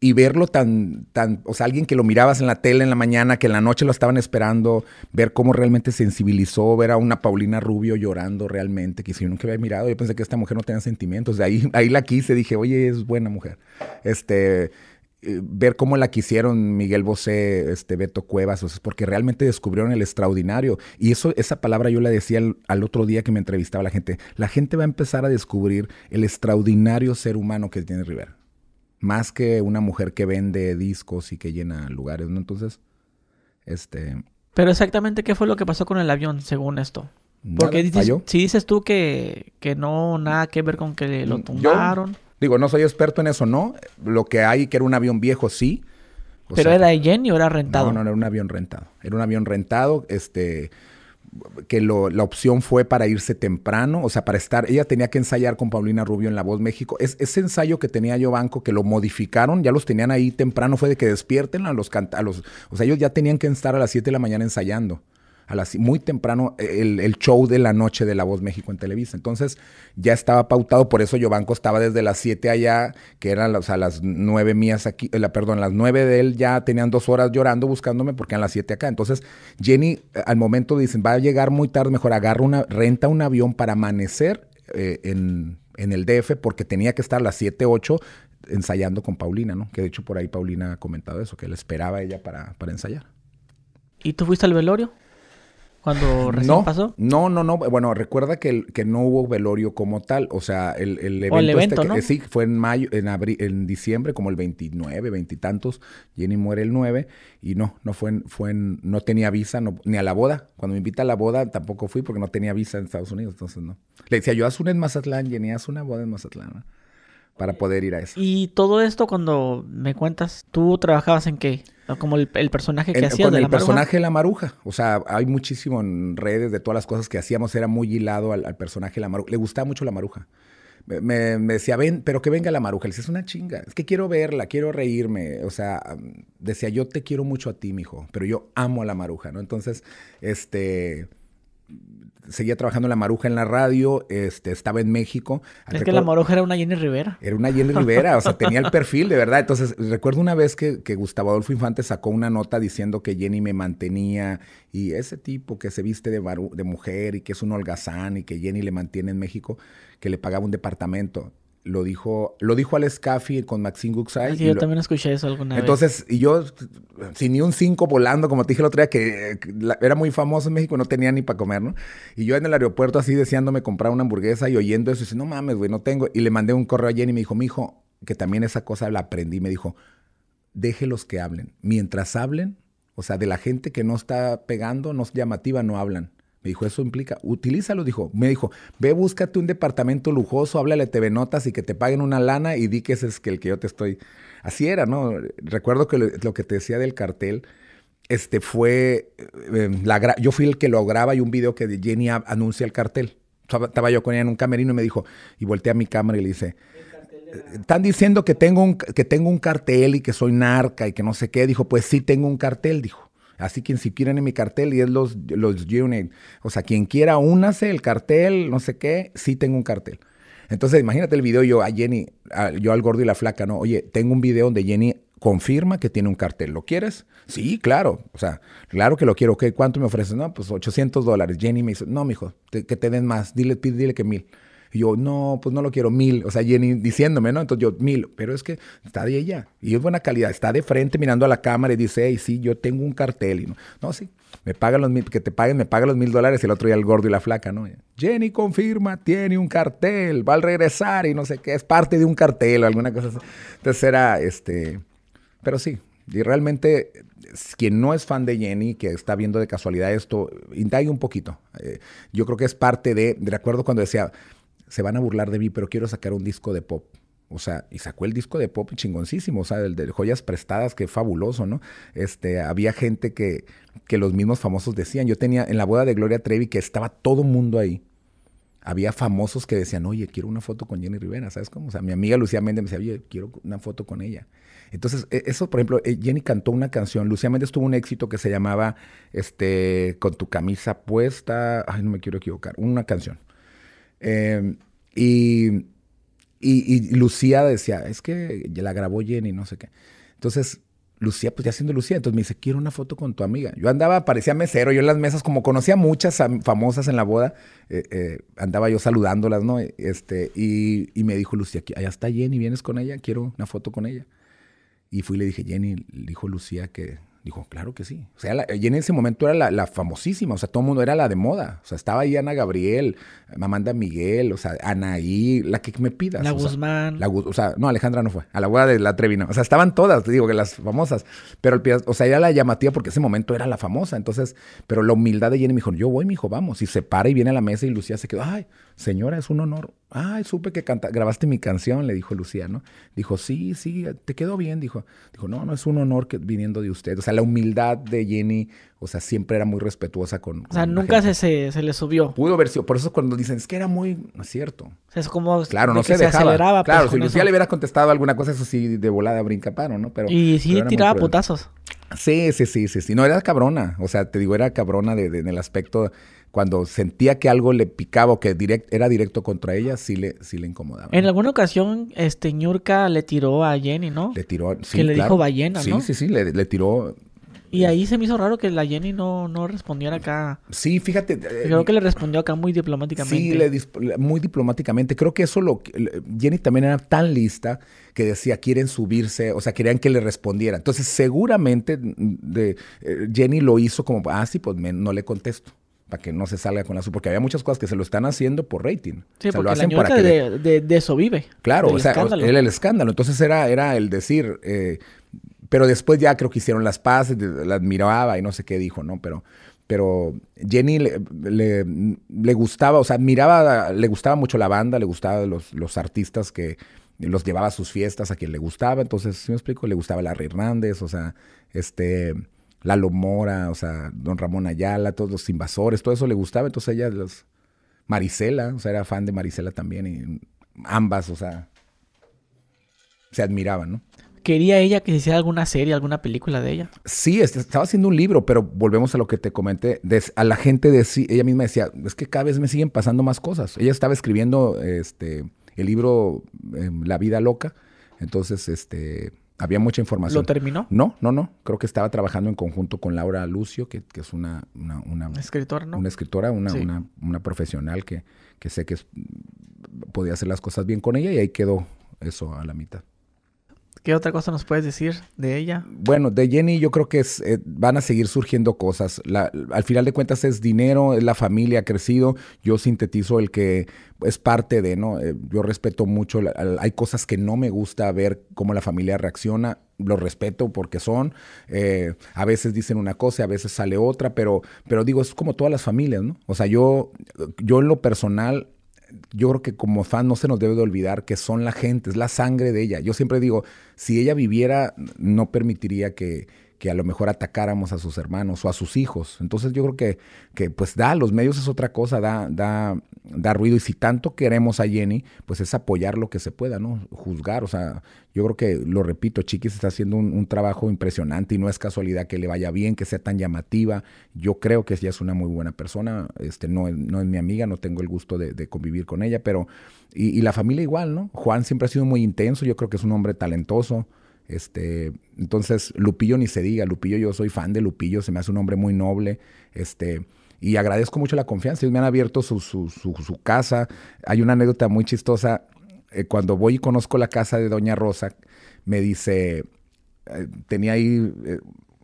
y verlo tan, tan, o sea, alguien que lo mirabas en la tele en la mañana, que en la noche lo estaban esperando, ver cómo realmente sensibilizó, ver a una Paulina Rubio llorando realmente, que si yo nunca había mirado, yo pensé que esta mujer no tenía sentimientos, de ahí, ahí la quise, dije, oye, es buena mujer. Este, eh, ver cómo la quisieron Miguel Bosé, este, Beto Cuevas, o porque realmente descubrieron el extraordinario. Y eso, esa palabra yo la decía al, al, otro día que me entrevistaba la gente, la gente va a empezar a descubrir el extraordinario ser humano que tiene Rivera. Más que una mujer que vende discos y que llena lugares, ¿no? Entonces, este... Pero exactamente, ¿qué fue lo que pasó con el avión, según esto? Porque si dices tú que, que, no, nada que ver con que lo tumbaron. digo, no soy experto en eso, ¿no? Lo que hay, que era un avión viejo, sí. Pero era de Jenny o era rentado. No, no, era un avión rentado. Era un avión rentado, este, que lo, la opción fue para irse temprano, o sea, para estar, ella tenía que ensayar con Paulina Rubio en La Voz México. Es, ese ensayo que tenía yo banco, que lo modificaron, ya los tenían ahí temprano, fue de que despierten a los, a los o sea, ellos ya tenían que estar a las 7 de la mañana ensayando muy temprano eh, el, show de la noche de La Voz México en Televisa. Entonces ya estaba pautado, por eso Yobanco estaba desde las 7 allá, que eran o las 9 mías aquí, eh, la, perdón, las 9 de él ya tenían dos horas llorando buscándome porque eran las 7 acá. Entonces Jenny eh, al momento dicen, va a llegar muy tarde, mejor agarra una, renta un avión para amanecer en, el DF porque tenía que estar a las 7, 8 ensayando con Paulina, ¿no? Que de hecho por ahí Paulina ha comentado eso, que le esperaba ella para, para ensayar. ¿Y tú fuiste al velorio? cuando recién no, pasó? No, no, no. Bueno, recuerda que, que no hubo velorio como tal. O sea, el, evento, este sí, fue en mayo, en abril, en diciembre, como el 29, veintitantos. Jenny muere el 9 y no, no fue fue en, no tenía visa, ni a la boda. Cuando me invita a la boda tampoco fui porque no tenía visa en Estados Unidos, entonces no. Le decía yo, haz una en Mazatlán, Jenny, haz una boda en Mazatlán para poder ir a eso. Y todo esto cuando me cuentas, ¿tú trabajabas en qué? Como el, personaje que hacía hacías el personaje de la maruja. O sea, hay muchísimo en redes de todas las cosas que hacíamos. Era muy hilado al, personaje de la maruja. Le gustaba mucho la maruja. Me, decía, ven, pero que venga la maruja. Le decía, es una chinga. Es que quiero verla, quiero reírme. O sea, decía, yo te quiero mucho a ti, mijo, pero yo amo a la maruja, ¿no? Entonces, este, seguía trabajando la Maruja en la radio, este, estaba en México. Es que la Maruja era una Jenny Rivera. Era una Jenny Rivera, o sea, tenía el perfil de verdad. Entonces, recuerdo una vez que, Gustavo Adolfo Infante sacó una nota diciendo que Jenny me mantenía y ese tipo que se viste de, de mujer y que es un holgazán y que Jenny le mantiene en México, que le pagaba un departamento lo dijo, lo dijo Alex Caffey con Maxine Guxay. yo también escuché eso alguna vez. Entonces, y yo, sin ni un cinco volando, como te dije el otro día, que, era muy famoso en México, no tenía ni para comer, ¿no? Y yo en el aeropuerto así deseándome comprar una hamburguesa y oyendo eso, y no mames, güey, no tengo. Y le mandé un correo a Jenny y me dijo, mijo, que también esa cosa la aprendí, me dijo, déjelos que hablen. Mientras hablen, o sea, de la gente que no está pegando, no es llamativa, no hablan. Me dijo, eso implica, utilízalo, dijo. Me dijo, ve, búscate un departamento lujoso, háblale TV Notas y que te paguen una lana y di que ese es el que yo te estoy. Así era, ¿no? Recuerdo que lo, que te decía del cartel, este fue, eh, em, la yo fui el que lo graba y un video que Jenny anuncia el cartel. Estaba yo con ella en un camerino y me dijo, y volteé a mi cámara y le dice, están diciendo que tengo, un, que tengo un cartel y que soy narca y que no sé qué. Dijo, pues sí tengo un cartel, dijo. Así que si quieren en mi cartel y es los, los unit. O sea, quien quiera, únase el cartel, no sé qué, sí tengo un cartel. Entonces, imagínate el video yo a Jenny, yo al gordo y la flaca, ¿no? Oye, tengo un video donde Jenny confirma que tiene un cartel. ¿Lo quieres? Sí, claro. O sea, claro que lo quiero. ¿Qué? ¿Cuánto me ofreces? No, pues 800 dólares. Jenny me dice, no, mijo, que te den más. Dile, dile que mil. Y yo, no, pues no lo quiero, mil. O sea, Jenny diciéndome, ¿no? Entonces yo, mil. Pero es que está de ella. Y es buena calidad. Está de frente mirando a la cámara y dice, hey, sí, yo tengo un cartel. Y no, no sí. Me pagan los mil, que te paguen, me pagan los mil dólares. El otro día el gordo y la flaca, ¿no? Jenny confirma, tiene un cartel, va al regresar y no sé qué, es parte de un cartel o alguna cosa así. Entonces era, este, pero sí, y realmente, quien no es fan de Jenny, que está viendo de casualidad esto, indague un poquito. Eh, yo creo que es parte de, de acuerdo cuando decía, se van a burlar de mí, pero quiero sacar un disco de pop. O sea, y sacó el disco de pop chingoncísimo, o sea, el de joyas prestadas, que fabuloso, ¿no? Este, había gente que, que los mismos famosos decían. Yo tenía en la boda de Gloria Trevi que estaba todo mundo ahí. Había famosos que decían, oye, quiero una foto con Jenny Rivera, ¿sabes cómo? O sea, mi amiga Lucía Méndez me decía, oye, quiero una foto con ella. Entonces, e, eso, por ejemplo, eh, Jenny cantó una canción. Lucía Méndez tuvo un éxito que se llamaba este, Con tu camisa puesta. Ay, no me quiero equivocar. Una canción. Em, y, y, Lucía decía, es que la grabó Jenny, no sé qué. Entonces, Lucía, pues ya siendo Lucía, entonces me dice, quiero una foto con tu amiga. Yo andaba, parecía mesero, yo en las mesas, como conocía muchas famosas en la boda, eh, eh, andaba yo saludándolas, ¿no? Este, y, me dijo Lucía, allá está Jenny, vienes con ella, quiero una foto con ella. Y fui y le dije, Jenny, dijo Lucía que Dijo, claro que sí. O sea, Jenny en ese momento era la, famosísima, o sea, todo el mundo era la de moda. O sea, estaba ahí Ana Gabriel, Mamanda Miguel, o sea, Anaí, la que me pidas. La Guzmán. la, o sea, no, Alejandra no fue, a la boda de la Trevino. O sea, estaban todas, digo, que las famosas. Pero, o sea, era la llamativa porque ese momento era la famosa. Entonces, pero la humildad de Jenny me dijo, yo voy, hijo vamos. Y se para y viene a la mesa y Lucía se quedó, ay, señora, es un honor. Ay, supe que grabaste mi canción, le dijo Lucía, ¿no? Dijo, sí, sí, te quedó bien, dijo. Dijo, no, no, es un honor que viniendo de usted. O sea, la humildad de Jenny, o sea, siempre era muy respetuosa con. o sea, nunca se, le subió. Pudo haber sido. Por eso cuando dicen, es que era muy. No es cierto. es como. Claro, no se, se Aceleraba, pues, claro, si Lucía le hubiera contestado alguna cosa, eso sí, de volada para, ¿no? Pero. Y sí, le tiraba putazos. Sí, sí, sí, sí, sí. No, era cabrona. O sea, te digo, era cabrona en el aspecto cuando sentía que algo le picaba o que era directo contra ella, sí le, sí le incomodaba. En alguna ocasión, este, Ñurka le tiró a Jenny, ¿no? Le tiró, sí, Que le dijo ballena, ¿no? Sí, sí, sí, le, tiró, y eh. ahí se me hizo raro que la Jenny no, no respondiera acá. Sí, fíjate. Eh, creo que le respondió acá muy diplomáticamente. Sí, muy diplomáticamente. Creo que eso lo. Jenny también era tan lista que decía quieren subirse, o sea, querían que le respondiera. Entonces, seguramente mm, de, eh, Jenny lo hizo como, ah, sí, pues no le contesto para que no se salga con la su... porque había muchas cosas que se lo están haciendo por rating. Sí, porque la de, eso vive. Claro, o sea, era el escándalo. Entonces era, era el decir, eh, pero después ya creo que hicieron las paces, la admiraba y no sé qué dijo, ¿no? Pero, pero Jenny le, gustaba, o sea, admiraba, le gustaba mucho la banda, le gustaba los, los artistas que los llevaba a sus fiestas, a quien le gustaba. Entonces, si me explico, le gustaba Larry Hernández, o sea, este, Lalo Mora, o sea, Don Ramón Ayala, todos los invasores, todo eso le gustaba. Entonces ella, los, Marisela, o sea, era fan de Marisela también y ambas, o sea, se admiraban, ¿no? quería ella que se hiciera alguna serie, alguna película de ella. Sí, estaba haciendo un libro, pero volvemos a lo que te comenté. a la gente, de, ella misma decía, es que cada vez me siguen pasando más cosas. Ella estaba escribiendo este, el libro em, La vida loca, entonces este, había mucha información. ¿Lo terminó? No, no, no. Creo que estaba trabajando en conjunto con Laura Lucio, que, es una... una, escritora, ¿no? Una escritora, una, profesional que, sé que podía hacer las cosas bien con ella y ahí quedó eso a la mitad. ¿Qué otra cosa nos puedes decir de ella? Bueno, de Jenny yo creo que eh, van a seguir surgiendo cosas. al final de cuentas es dinero, es la familia ha crecido. Yo sintetizo el que es parte de, ¿no? Eh, yo respeto mucho, hay cosas que no me gusta ver cómo la familia reacciona. Lo respeto porque son, eh, a veces dicen una cosa, a veces sale otra, pero, pero digo, es como todas las familias, ¿no? O sea, yo, yo en lo personal yo creo que como fan no se nos debe de olvidar que son la gente, es la sangre de ella. Yo siempre digo, si ella viviera, no permitiría que, que a lo mejor atacáramos a sus hermanos o a sus hijos. Entonces yo creo que, que pues da, los medios es otra cosa, da, da, da ruido y si tanto queremos a Jenny, pues es apoyar lo que se pueda, ¿no? Juzgar, o sea, yo creo que, lo repito, Chiquis está haciendo un, trabajo impresionante y no es casualidad que le vaya bien, que sea tan llamativa. Yo creo que ella es una muy buena persona, este, no, no es mi amiga, no tengo el gusto de, convivir con ella, pero... Y, y la familia igual, ¿no? Juan siempre ha sido muy intenso, yo creo que es un hombre talentoso. Este, entonces, Lupillo ni se diga, Lupillo, yo soy fan de Lupillo, se me hace un hombre muy noble, este, y agradezco mucho la confianza, ellos me han abierto su, su, casa. Hay una anécdota muy chistosa, eh, cuando voy y conozco la casa de Doña Rosa, me dice, eh, tenía ahí... Eh,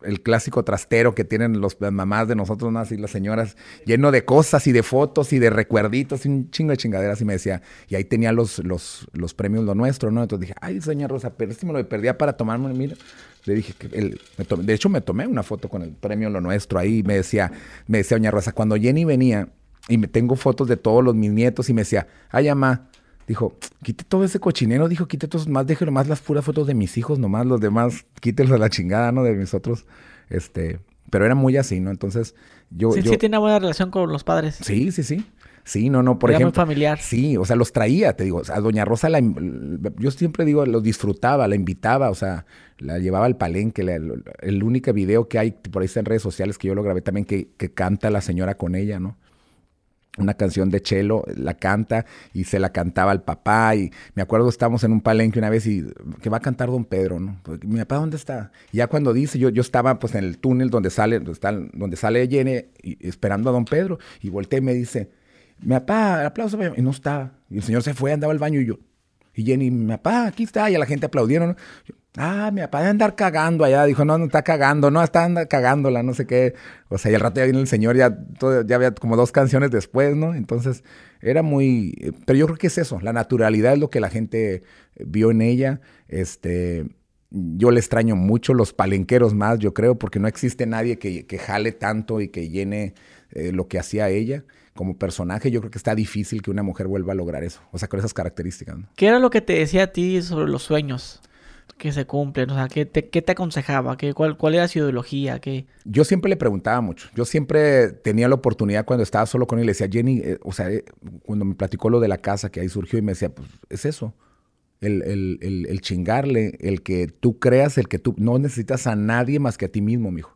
el clásico trastero que tienen los, las mamás de nosotros más y las señoras, lleno de cosas y de fotos y de recuerditos y un chingo de chingaderas. Y me decía, y ahí tenía los, los, premios, lo nuestro, ¿no? Entonces dije, ay, doña Rosa, pero si me lo perdía para tomarme, mira. Le dije que el, de hecho me tomé una foto con el premio Lo Nuestro ahí me decía, me decía Doña Rosa, cuando Jenny venía y me tengo fotos de todos los mis nietos y me decía, ay, mamá, Dijo, quite todo ese cochinero, dijo, quite todos más, déjelo más las puras fotos de mis hijos, nomás los demás, quítelos a la chingada, ¿no? De mis otros, este, pero era muy así, ¿no? Entonces, yo... Sí, yo, sí tiene buena relación con los padres. Sí, sí, sí. Sí, no, no, por era Muy familiar. Sí, o sea, los traía, te digo. a Doña Rosa, la, yo siempre digo, los disfrutaba, la invitaba, o sea, la llevaba al palenque. el único video que hay por ahí está en redes sociales que yo lo grabé también, que canta la señora con ella, ¿no? una canción de Chelo, la canta y se la cantaba al papá. Y me acuerdo, estábamos en un palenque una vez y que va a cantar Don Pedro, ¿no? Pues, mi papá, ¿dónde está? Y ya cuando dice, yo, yo estaba pues en el túnel donde sale, donde sale Jenny esperando a Don Pedro. Y volteé y me dice, mi papá, aplauso, y no estaba. Y el señor se fue, andaba al baño y yo, y Jenny, mi papá, aquí está. Y a la gente aplaudieron. ah, mi papá de andar cagando allá. Dijo, no, no está cagando, no, está andando cagándola, no sé qué. O sea, y al rato ya viene el señor, ya, ya había como dos canciones después, ¿no? Entonces, era muy. Eh, pero yo creo que es eso. La naturalidad es lo que la gente eh, vio en ella. Este yo le extraño mucho, los palenqueros más, yo creo, porque no existe nadie que, jale tanto y que llene eh, lo que hacía ella como personaje, yo creo que está difícil que una mujer vuelva a lograr eso. O sea, con esas características. ¿Qué era lo que te decía a ti sobre los sueños? que se cumplen? O sea, ¿qué te, aconsejaba? ¿Qué, cuál, era su ideología? Yo siempre le preguntaba mucho. Yo siempre tenía la oportunidad cuando estaba solo con él. Le decía, Jenny, eh, o sea, eh, cuando me platicó lo de la casa que ahí surgió y me decía, pues es eso. El, el, chingarle, el que tú creas, el que tú... No necesitas a nadie más que a ti mismo, mijo.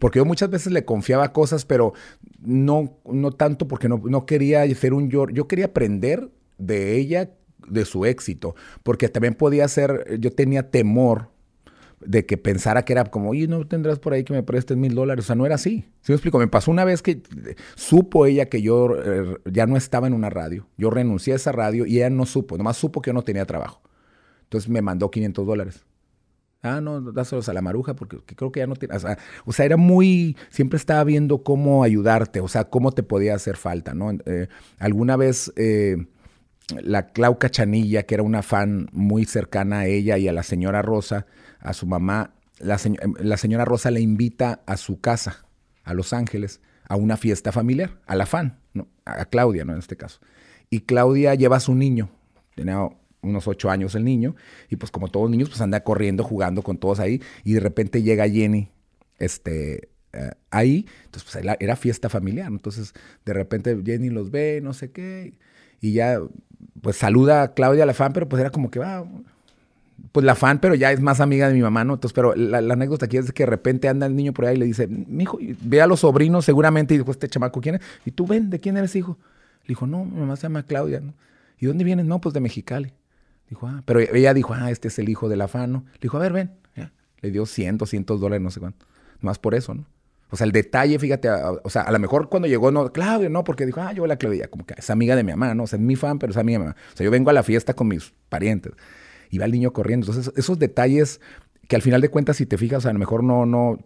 Porque yo muchas veces le confiaba cosas, pero no, no tanto porque no, quería ser un yo. Yo quería aprender de ella, de su éxito, porque también podía ser, yo tenía temor de que pensara que era como, oye, no tendrás por ahí que me prestes mil dólares. O sea, no era así. ¿Sí me explico? Me pasó una vez que eh, supo ella que yo eh, ya no estaba en una radio. Yo renuncié a esa radio y ella no supo. Nomás supo que yo no tenía trabajo. Entonces me mandó 500 dólares. Ah, no, dáselos a la maruja porque creo que ya no tiene. O sea, era muy. Siempre estaba viendo cómo ayudarte, o sea, cómo te podía hacer falta, ¿no? Eh, alguna vez eh, la Clau Cachanilla, que era una fan muy cercana a ella y a la señora Rosa, a su mamá, la, em, señora Rosa le invita a su casa, a Los Ángeles, a una fiesta familiar, a la fan, ¿no? A Claudia, ¿no? En este caso. Y Claudia lleva a su niño, tenía unos ocho años el niño, y pues como todos los niños, pues anda corriendo, jugando con todos ahí, y de repente llega Jenny, este, eh, ahí, entonces pues, era fiesta familiar, entonces de repente Jenny los ve, no sé qué, y ya, pues saluda a Claudia, la fan, pero pues era como que va... Ah, pues la fan, pero ya es más amiga de mi mamá, ¿no? Entonces, pero la, anécdota aquí es que de repente anda el niño por ahí y le dice, mi hijo, ve a los sobrinos seguramente, y dijo, este chamaco, ¿quién es? Y tú ven, ¿de quién eres hijo? Le dijo, no, mi mamá se llama Claudia, ¿no? ¿Y dónde vienes? No, pues de Mexicali. Dijo, ah, pero ella dijo, ah, este es el hijo del afano. Le dijo, a ver, ven. Le dio 100, 200 dólares, no sé cuánto. Más por eso, ¿no? O sea, el detalle, fíjate, o sea, a lo mejor cuando llegó, no, Claudio, no, porque dijo, ah, yo la Claudia, como que es amiga de mi mamá, ¿no? O sea, es mi fan, pero es amiga de mi mamá. O sea, yo vengo a la fiesta con mis parientes. Y va el niño corriendo. Entonces, esos detalles que al final de cuentas, si te fijas, a lo mejor no, no,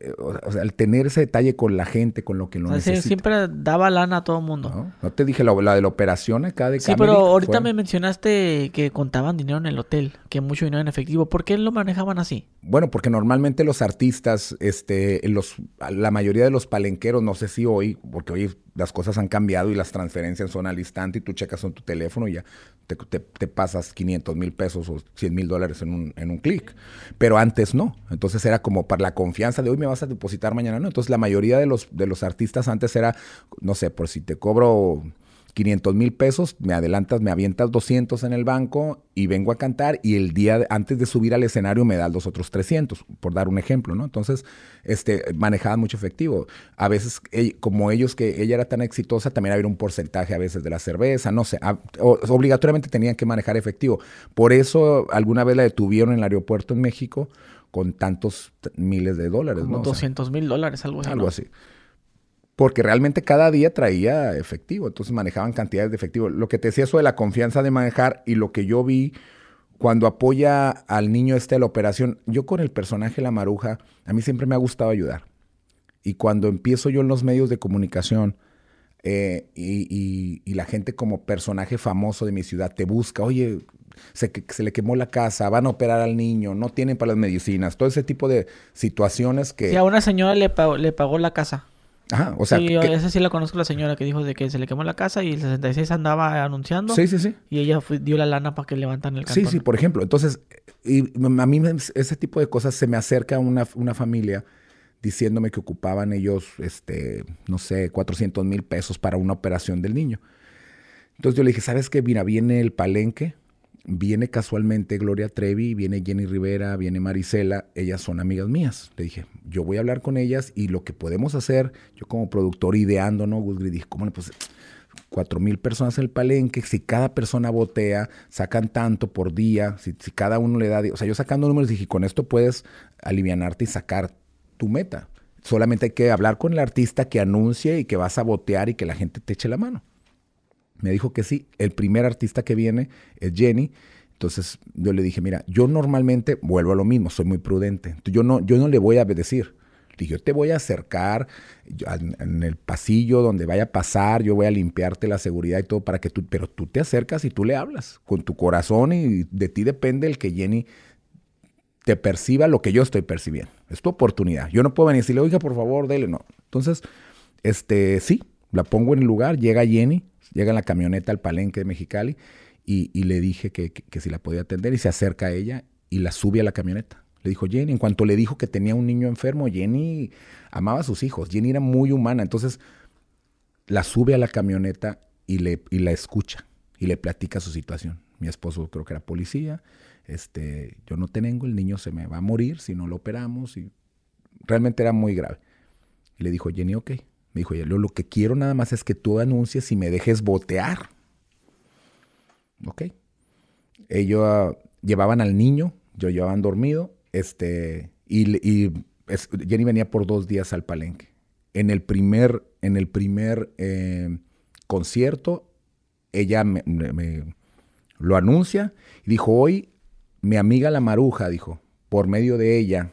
eh, al tener ese detalle con la gente, con lo que lo o Siempre daba lana a todo mundo. ¿No? te dije la, de la operación acá de Sí, pero ahorita me mencionaste que contaban dinero en el hotel, que mucho dinero en efectivo. ¿Por qué lo manejaban así? Bueno, porque normalmente los artistas, este, los, la mayoría de los palenqueros, no sé si hoy, porque hoy las cosas han cambiado y las transferencias son al instante y tú checas en tu teléfono y ya te, pasas 500 mil pesos o 100 mil dólares en un, en un clic. Pero antes no. Entonces era como para la confianza de hoy me vas a depositar mañana, ¿no? Entonces la mayoría de los, de los artistas antes era, no sé, por si te cobro 500 mil pesos, me adelantas, me avientas 200 en el banco y vengo a cantar y el día antes de subir al escenario me da los otros 300, por dar un ejemplo, ¿no? Entonces, este, manejaba mucho efectivo. A veces, como ellos, que ella era tan exitosa, también había un porcentaje a veces de la cerveza, no sé, ah, obligatoriamente tenían que manejar efectivo. Por eso alguna vez la detuvieron en el aeropuerto en México con tantos miles de dólares. Como 200 mil dólares, algo así. Algo así. Porque realmente cada día traía efectivo, entonces manejaban cantidades de efectivo. Lo que te decía eso de la confianza de manejar y lo que yo vi cuando apoya al niño este a la operación, yo con el personaje La Maruja, a mí siempre me ha gustado ayudar. Y cuando empiezo yo en los medios de comunicación eh, y, la gente como personaje famoso de mi ciudad te busca, oye, se, le quemó la casa, van a operar al niño, no tienen para las medicinas, todo ese tipo de situaciones que... Sí, a una señora le pagó, le pagó la casa. Ajá, o sea... Sí, que... esa sí la conozco la señora que dijo de que se le quemó la casa y el 66 andaba anunciando. Sí, sí, sí. Y ella dio la lana para que levantan el cantón. Sí, sí, por ejemplo. Entonces, y a mí ese tipo de cosas se me acerca una, una familia diciéndome que ocupaban ellos, este, no sé, 400 mil pesos para una operación del niño. Entonces yo le dije, ¿sabes qué? Mira, viene el palenque, viene casualmente Gloria Trevi, viene Jenny Rivera, viene Marisela, ellas son amigas mías. Le dije, yo voy a hablar con ellas y lo que podemos hacer, yo como productor ideando, ¿no? Gus dije, ¿cómo le pues cuatro mil personas en el palenque, si cada persona botea, sacan tanto por día, si, cada uno le da, o sea, yo sacando números dije, con esto puedes alivianarte y sacar tu meta. Solamente hay que hablar con el artista que anuncie y que vas a botear y que la gente te eche la mano. Me dijo que sí. El primer artista que viene es Jenny. Entonces yo le dije, mira, yo normalmente vuelvo a lo mismo, soy muy prudente. Yo no, yo no le voy a decir. dije, yo te voy a acercar en el pasillo donde vaya a pasar, yo voy a limpiarte la seguridad y todo para que tú, pero tú te acercas y tú le hablas con tu corazón y de ti depende el que Jenny te perciba lo que yo estoy percibiendo. Es tu oportunidad. Yo no puedo venir y decirle, oiga, por favor, dele. No. Entonces, este, sí, la pongo en el lugar, llega Jenny, Llega en la camioneta al palenque de Mexicali y, le dije que, si la podía atender y se acerca a ella y la sube a la camioneta. Le dijo Jenny, en cuanto le dijo que tenía un niño enfermo, Jenny amaba a sus hijos, Jenny era muy humana, entonces la sube a la camioneta y, la escucha y le platica su situación. Mi esposo creo que era policía, este, yo no tengo, el niño se me va a morir si no lo operamos y realmente era muy grave. le dijo, Jenny, ok, me dijo, lo que quiero nada más es que tú anuncies y me dejes botear. Ok. Ellos ah, llevaban al niño, yo llevaban dormido, este, y, Jenny venía por dos días al palenque. En el primer, en el primer eh, concierto, ella me, lo anuncia y dijo, hoy mi amiga la maruja, dijo, por medio de ella,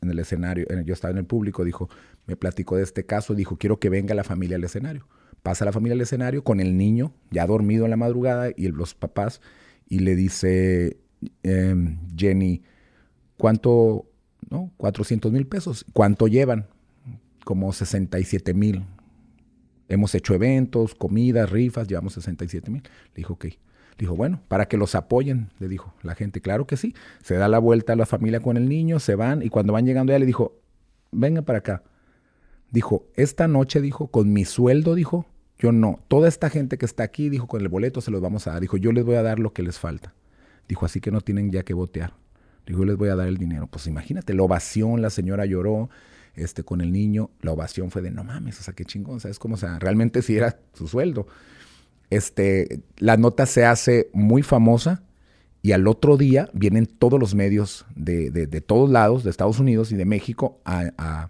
en el escenario, yo estaba en el público, dijo, me platicó de este caso, dijo, quiero que venga la familia al escenario. Pasa la familia al escenario con el niño, ya dormido en la madrugada, y los papás, y le dice em, Jenny, ¿cuánto? ¿No? 400 mil pesos. ¿Cuánto llevan? Como 67 mil. Hemos hecho eventos, comidas, rifas, llevamos 67 mil. Le dijo, ok. Le dijo, bueno, para que los apoyen, le dijo la gente, claro que sí. Se da la vuelta a la familia con el niño, se van, y cuando van llegando ya, le dijo, venga para acá Dijo, esta noche, dijo, con mi sueldo, dijo, yo no. Toda esta gente que está aquí, dijo, con el boleto se los vamos a dar. Dijo, yo les voy a dar lo que les falta. Dijo, así que no tienen ya que botear. Dijo, yo les voy a dar el dinero. Pues imagínate, la ovación, la señora lloró este, con el niño. La ovación fue de, no mames, o sea, qué chingón, ¿sabes cómo? O sea, realmente sí era su sueldo. Este, la nota se hace muy famosa y al otro día vienen todos los medios de, de, todos lados, de Estados Unidos y de México, a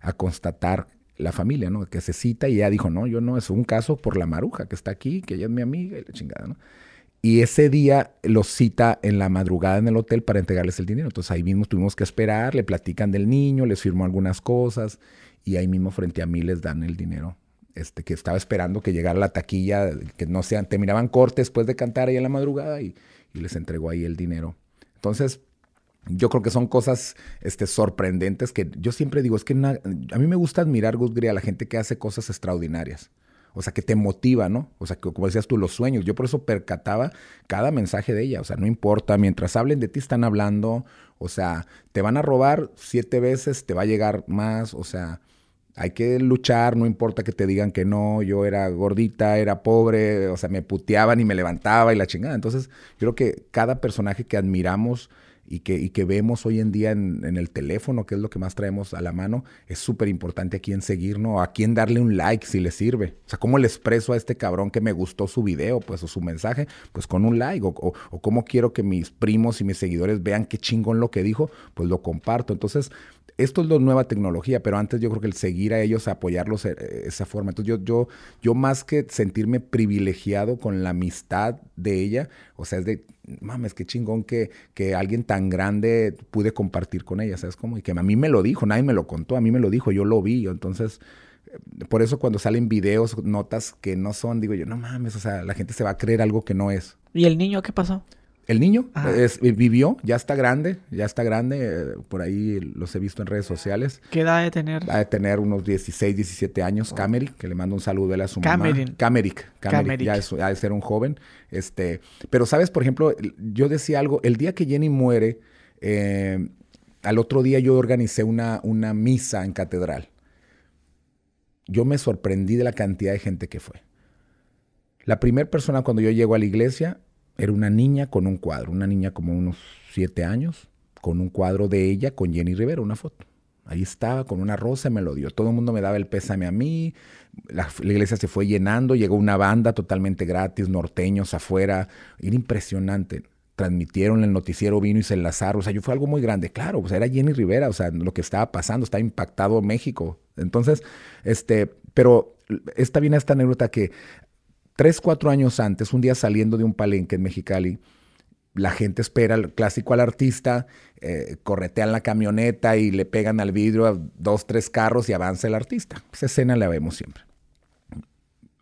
a constatar la familia, ¿no? Que se cita y ella dijo, no, yo no, es un caso por la maruja que está aquí, que ella es mi amiga y la chingada, ¿no? Y ese día los cita en la madrugada en el hotel para entregarles el dinero. Entonces ahí mismo tuvimos que esperar, le platican del niño, les firmó algunas cosas y ahí mismo frente a mí les dan el dinero. Este, que estaba esperando que llegara la taquilla, que no sean, terminaban corte después de cantar ahí en la madrugada y, y les entregó ahí el dinero. Entonces, yo creo que son cosas este, sorprendentes que yo siempre digo, es que a mí me gusta admirar, Gusgri, a la gente que hace cosas extraordinarias. O sea, que te motiva, ¿no? O sea, que, como decías tú, los sueños. Yo por eso percataba cada mensaje de ella. O sea, no importa, mientras hablen de ti están hablando. O sea, te van a robar siete veces, te va a llegar más. O sea, hay que luchar, no importa que te digan que no. Yo era gordita, era pobre, o sea, me puteaban y me levantaba y la chingada. Entonces, yo creo que cada personaje que admiramos y que, y que vemos hoy en día en, el teléfono, que es lo que más traemos a la mano, es súper importante a quién seguir, ¿no? A quién darle un like si le sirve. O sea, ¿cómo le expreso a este cabrón que me gustó su video, pues, o su mensaje? Pues con un like. O, o, o cómo quiero que mis primos y mis seguidores vean qué chingón lo que dijo, pues lo comparto. Entonces, esto es la nueva tecnología, pero antes yo creo que el seguir a ellos, apoyarlos de eh, esa forma. Entonces yo, yo, yo más que sentirme privilegiado con la amistad de ella, o sea, es de, mames, qué chingón que, que alguien tan grande pude compartir con ella, ¿sabes cómo? Y que a mí me lo dijo, nadie me lo contó, a mí me lo dijo, yo lo vi, entonces eh, por eso cuando salen videos, notas que no son, digo yo, no mames, o sea, la gente se va a creer algo que no es. ¿Y el niño qué pasó? El niño ah. eh, vivió, ya está grande, ya está grande, eh, por ahí los he visto en redes sociales. ¿Qué edad de tener? Ha de tener unos 16, 17 años, oh. Camerick, que le mando un saludo él a su mamá. Camerick. ya, es, de ser un joven. Este, pero sabes, por ejemplo, yo decía algo, el día que Jenny muere, eh, al otro día yo organicé una, una misa en catedral. Yo me sorprendí de la cantidad de gente que fue. La primera persona cuando yo llego a la iglesia era una niña con un cuadro, una niña como unos siete años, con un cuadro de ella con Jenny Rivera, una foto. Ahí estaba con una rosa, me lo dio. Todo el mundo me daba el pésame a mí. La, iglesia se fue llenando, llegó una banda totalmente gratis, norteños afuera. Era impresionante. Transmitieron el noticiero, vino y se enlazaron. O sea, yo fue algo muy grande. Claro, o pues, sea, era Jenny Rivera, o sea, lo que estaba pasando, estaba impactado México. Entonces, este, pero está bien esta anécdota que tres, cuatro años antes, un día saliendo de un palenque en Mexicali, la gente espera el clásico al artista, eh, corretean la camioneta y le pegan al vidrio a dos, tres carros y avanza el artista. Esa escena la vemos siempre.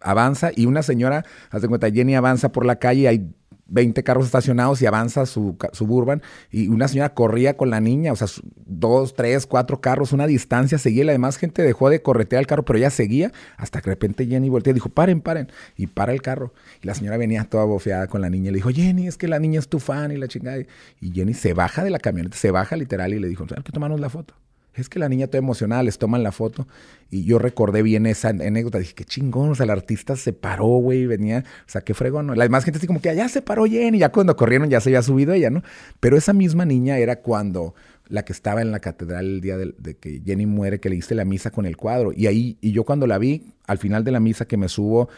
Avanza y una señora, hace cuenta, Jenny avanza por la calle y hay 20 carros estacionados y avanza su suburban y una señora corría con la niña, o sea, dos, tres, cuatro carros, una distancia, seguía la demás gente dejó de corretear el carro, pero ella seguía hasta que de repente Jenny volteó y dijo, paren, paren, y para el carro. Y la señora venía toda bofeada con la niña y le dijo, Jenny, es que la niña es tu fan y la chingada. Y Jenny se baja de la camioneta, se baja literal y le dijo, hay que tomarnos la foto? es que la niña toda emocionada, les toman la foto. Y yo recordé bien esa anécdota. Dije, qué chingón, o sea, el artista se paró, güey, venía, o sea, qué fregón. La demás gente así como que ah, ya se paró Jenny, ya cuando corrieron ya se había subido ella, ¿no? Pero esa misma niña era cuando la que estaba en la catedral el día de, que Jenny muere, que le hice la misa con el cuadro. Y ahí, y yo cuando la vi, al final de la misa que me subo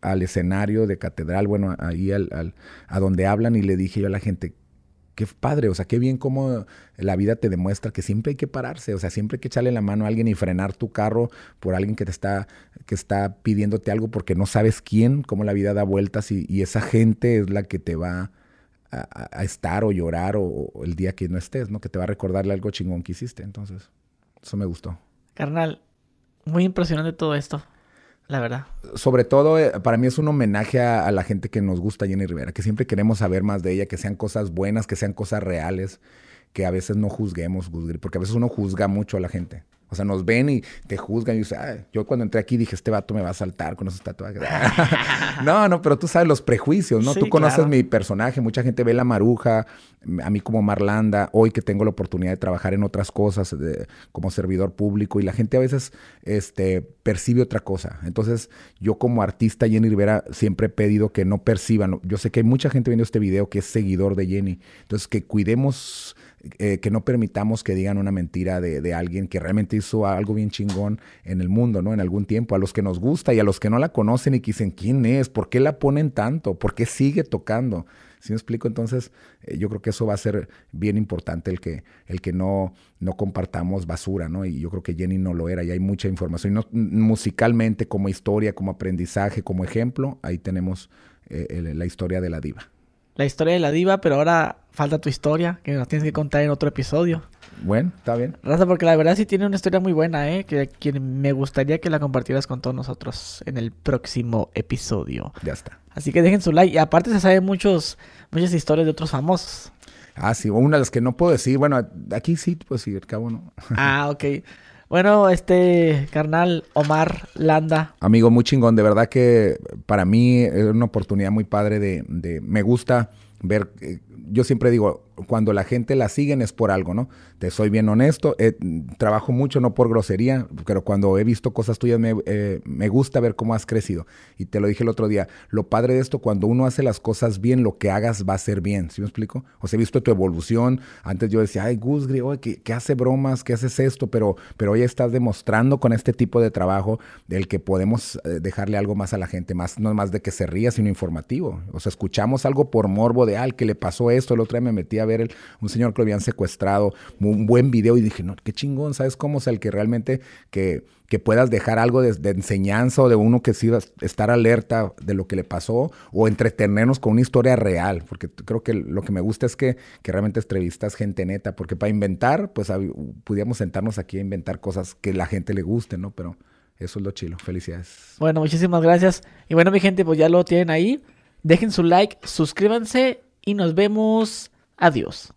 al escenario de catedral, bueno, ahí a donde hablan, y le dije yo a la gente, Qué padre, o sea, qué bien cómo la vida te demuestra que siempre hay que pararse, o sea, siempre hay que echarle la mano a alguien y frenar tu carro por alguien que te está, que está pidiéndote algo porque no sabes quién, cómo la vida da vueltas y, esa gente es la que te va a, estar o llorar o, o, el día que no estés, ¿no? Que te va a recordarle algo chingón que hiciste. Entonces, eso me gustó. Carnal, muy impresionante todo esto la verdad. Sobre todo, eh, para mí es un homenaje a, a, la gente que nos gusta Jenny Rivera, que siempre queremos saber más de ella, que sean cosas buenas, que sean cosas reales, que a veces no juzguemos, porque a veces uno juzga mucho a la gente. O sea, nos ven y te juzgan. Y yo cuando entré aquí dije, este vato me va a saltar con esos tatuajes. no, no, pero tú sabes los prejuicios, ¿no? tú conoces mi personaje. Mucha gente ve la maruja, a mí como Marlanda, hoy que tengo la oportunidad de trabajar en otras cosas como servidor público. Y la gente a veces este, percibe otra cosa. Entonces, yo como artista, Jenny Rivera, siempre he pedido que no perciban. Yo sé que hay mucha gente viendo este video que es seguidor de Jenny. Entonces, que cuidemos eh, que no permitamos que digan una mentira de, de, alguien que realmente hizo algo bien chingón en el mundo, ¿no? En algún tiempo, a los que nos gusta y a los que no la conocen y que dicen, ¿quién es? ¿Por qué la ponen tanto? ¿Por qué sigue tocando? Si me explico? Entonces, eh, yo creo que eso va a ser bien importante el que, el que no, no compartamos basura, ¿no? Y yo creo que Jenny no lo era y hay mucha información. No, musicalmente, como historia, como aprendizaje, como ejemplo, ahí tenemos eh, la historia de la diva la historia de la diva, pero ahora falta tu historia, que nos tienes que contar en otro episodio. Bueno, está bien. Raza, porque la verdad sí tiene una historia muy buena, ¿eh? Que, me gustaría que la compartieras con todos nosotros en el próximo episodio. Ya está. Así que dejen su like. Y aparte se saben muchos, muchas historias de otros famosos. Ah, sí. Una de las que no puedo decir. Bueno, aquí sí puedo al cabo no. Ah, ok. Bueno, este carnal Omar Landa. Amigo, muy chingón. De verdad que para mí es una oportunidad muy padre de... me gusta ver eh, yo siempre digo, cuando la gente la siguen es por algo, ¿no? Te soy bien honesto, eh, trabajo mucho, no por grosería, pero cuando he visto cosas tuyas eh, me, gusta ver cómo has crecido. Y te lo dije el otro día, lo padre de esto, cuando uno hace las cosas bien, lo que hagas va a ser bien, ¿sí me explico? O sea, he visto tu evolución, antes yo decía, ay, Gusgri, oye, que, hace bromas, qué haces esto, pero, pero hoy estás demostrando con este tipo de trabajo del que podemos eh, dejarle algo más a la gente, más, no más de que se ría, sino informativo. O sea, escuchamos algo por morbo de, al que le pasó esto, el otro día me metí a ver un señor que lo habían secuestrado, un buen video y dije, no, qué chingón, ¿sabes cómo? es sea, el que realmente que, puedas dejar algo de, enseñanza o de uno que sí estar alerta de lo que le pasó o entretenernos con una historia real, porque creo que lo que me gusta es que, que realmente entrevistas gente neta, porque para inventar, pues pudiéramos sentarnos aquí a inventar cosas que la gente le guste, ¿no? Pero... Eso es lo chilo. Felicidades. Bueno, muchísimas gracias. Y bueno, mi gente, pues ya lo tienen ahí. Dejen su like, suscríbanse y nos vemos. Adiós.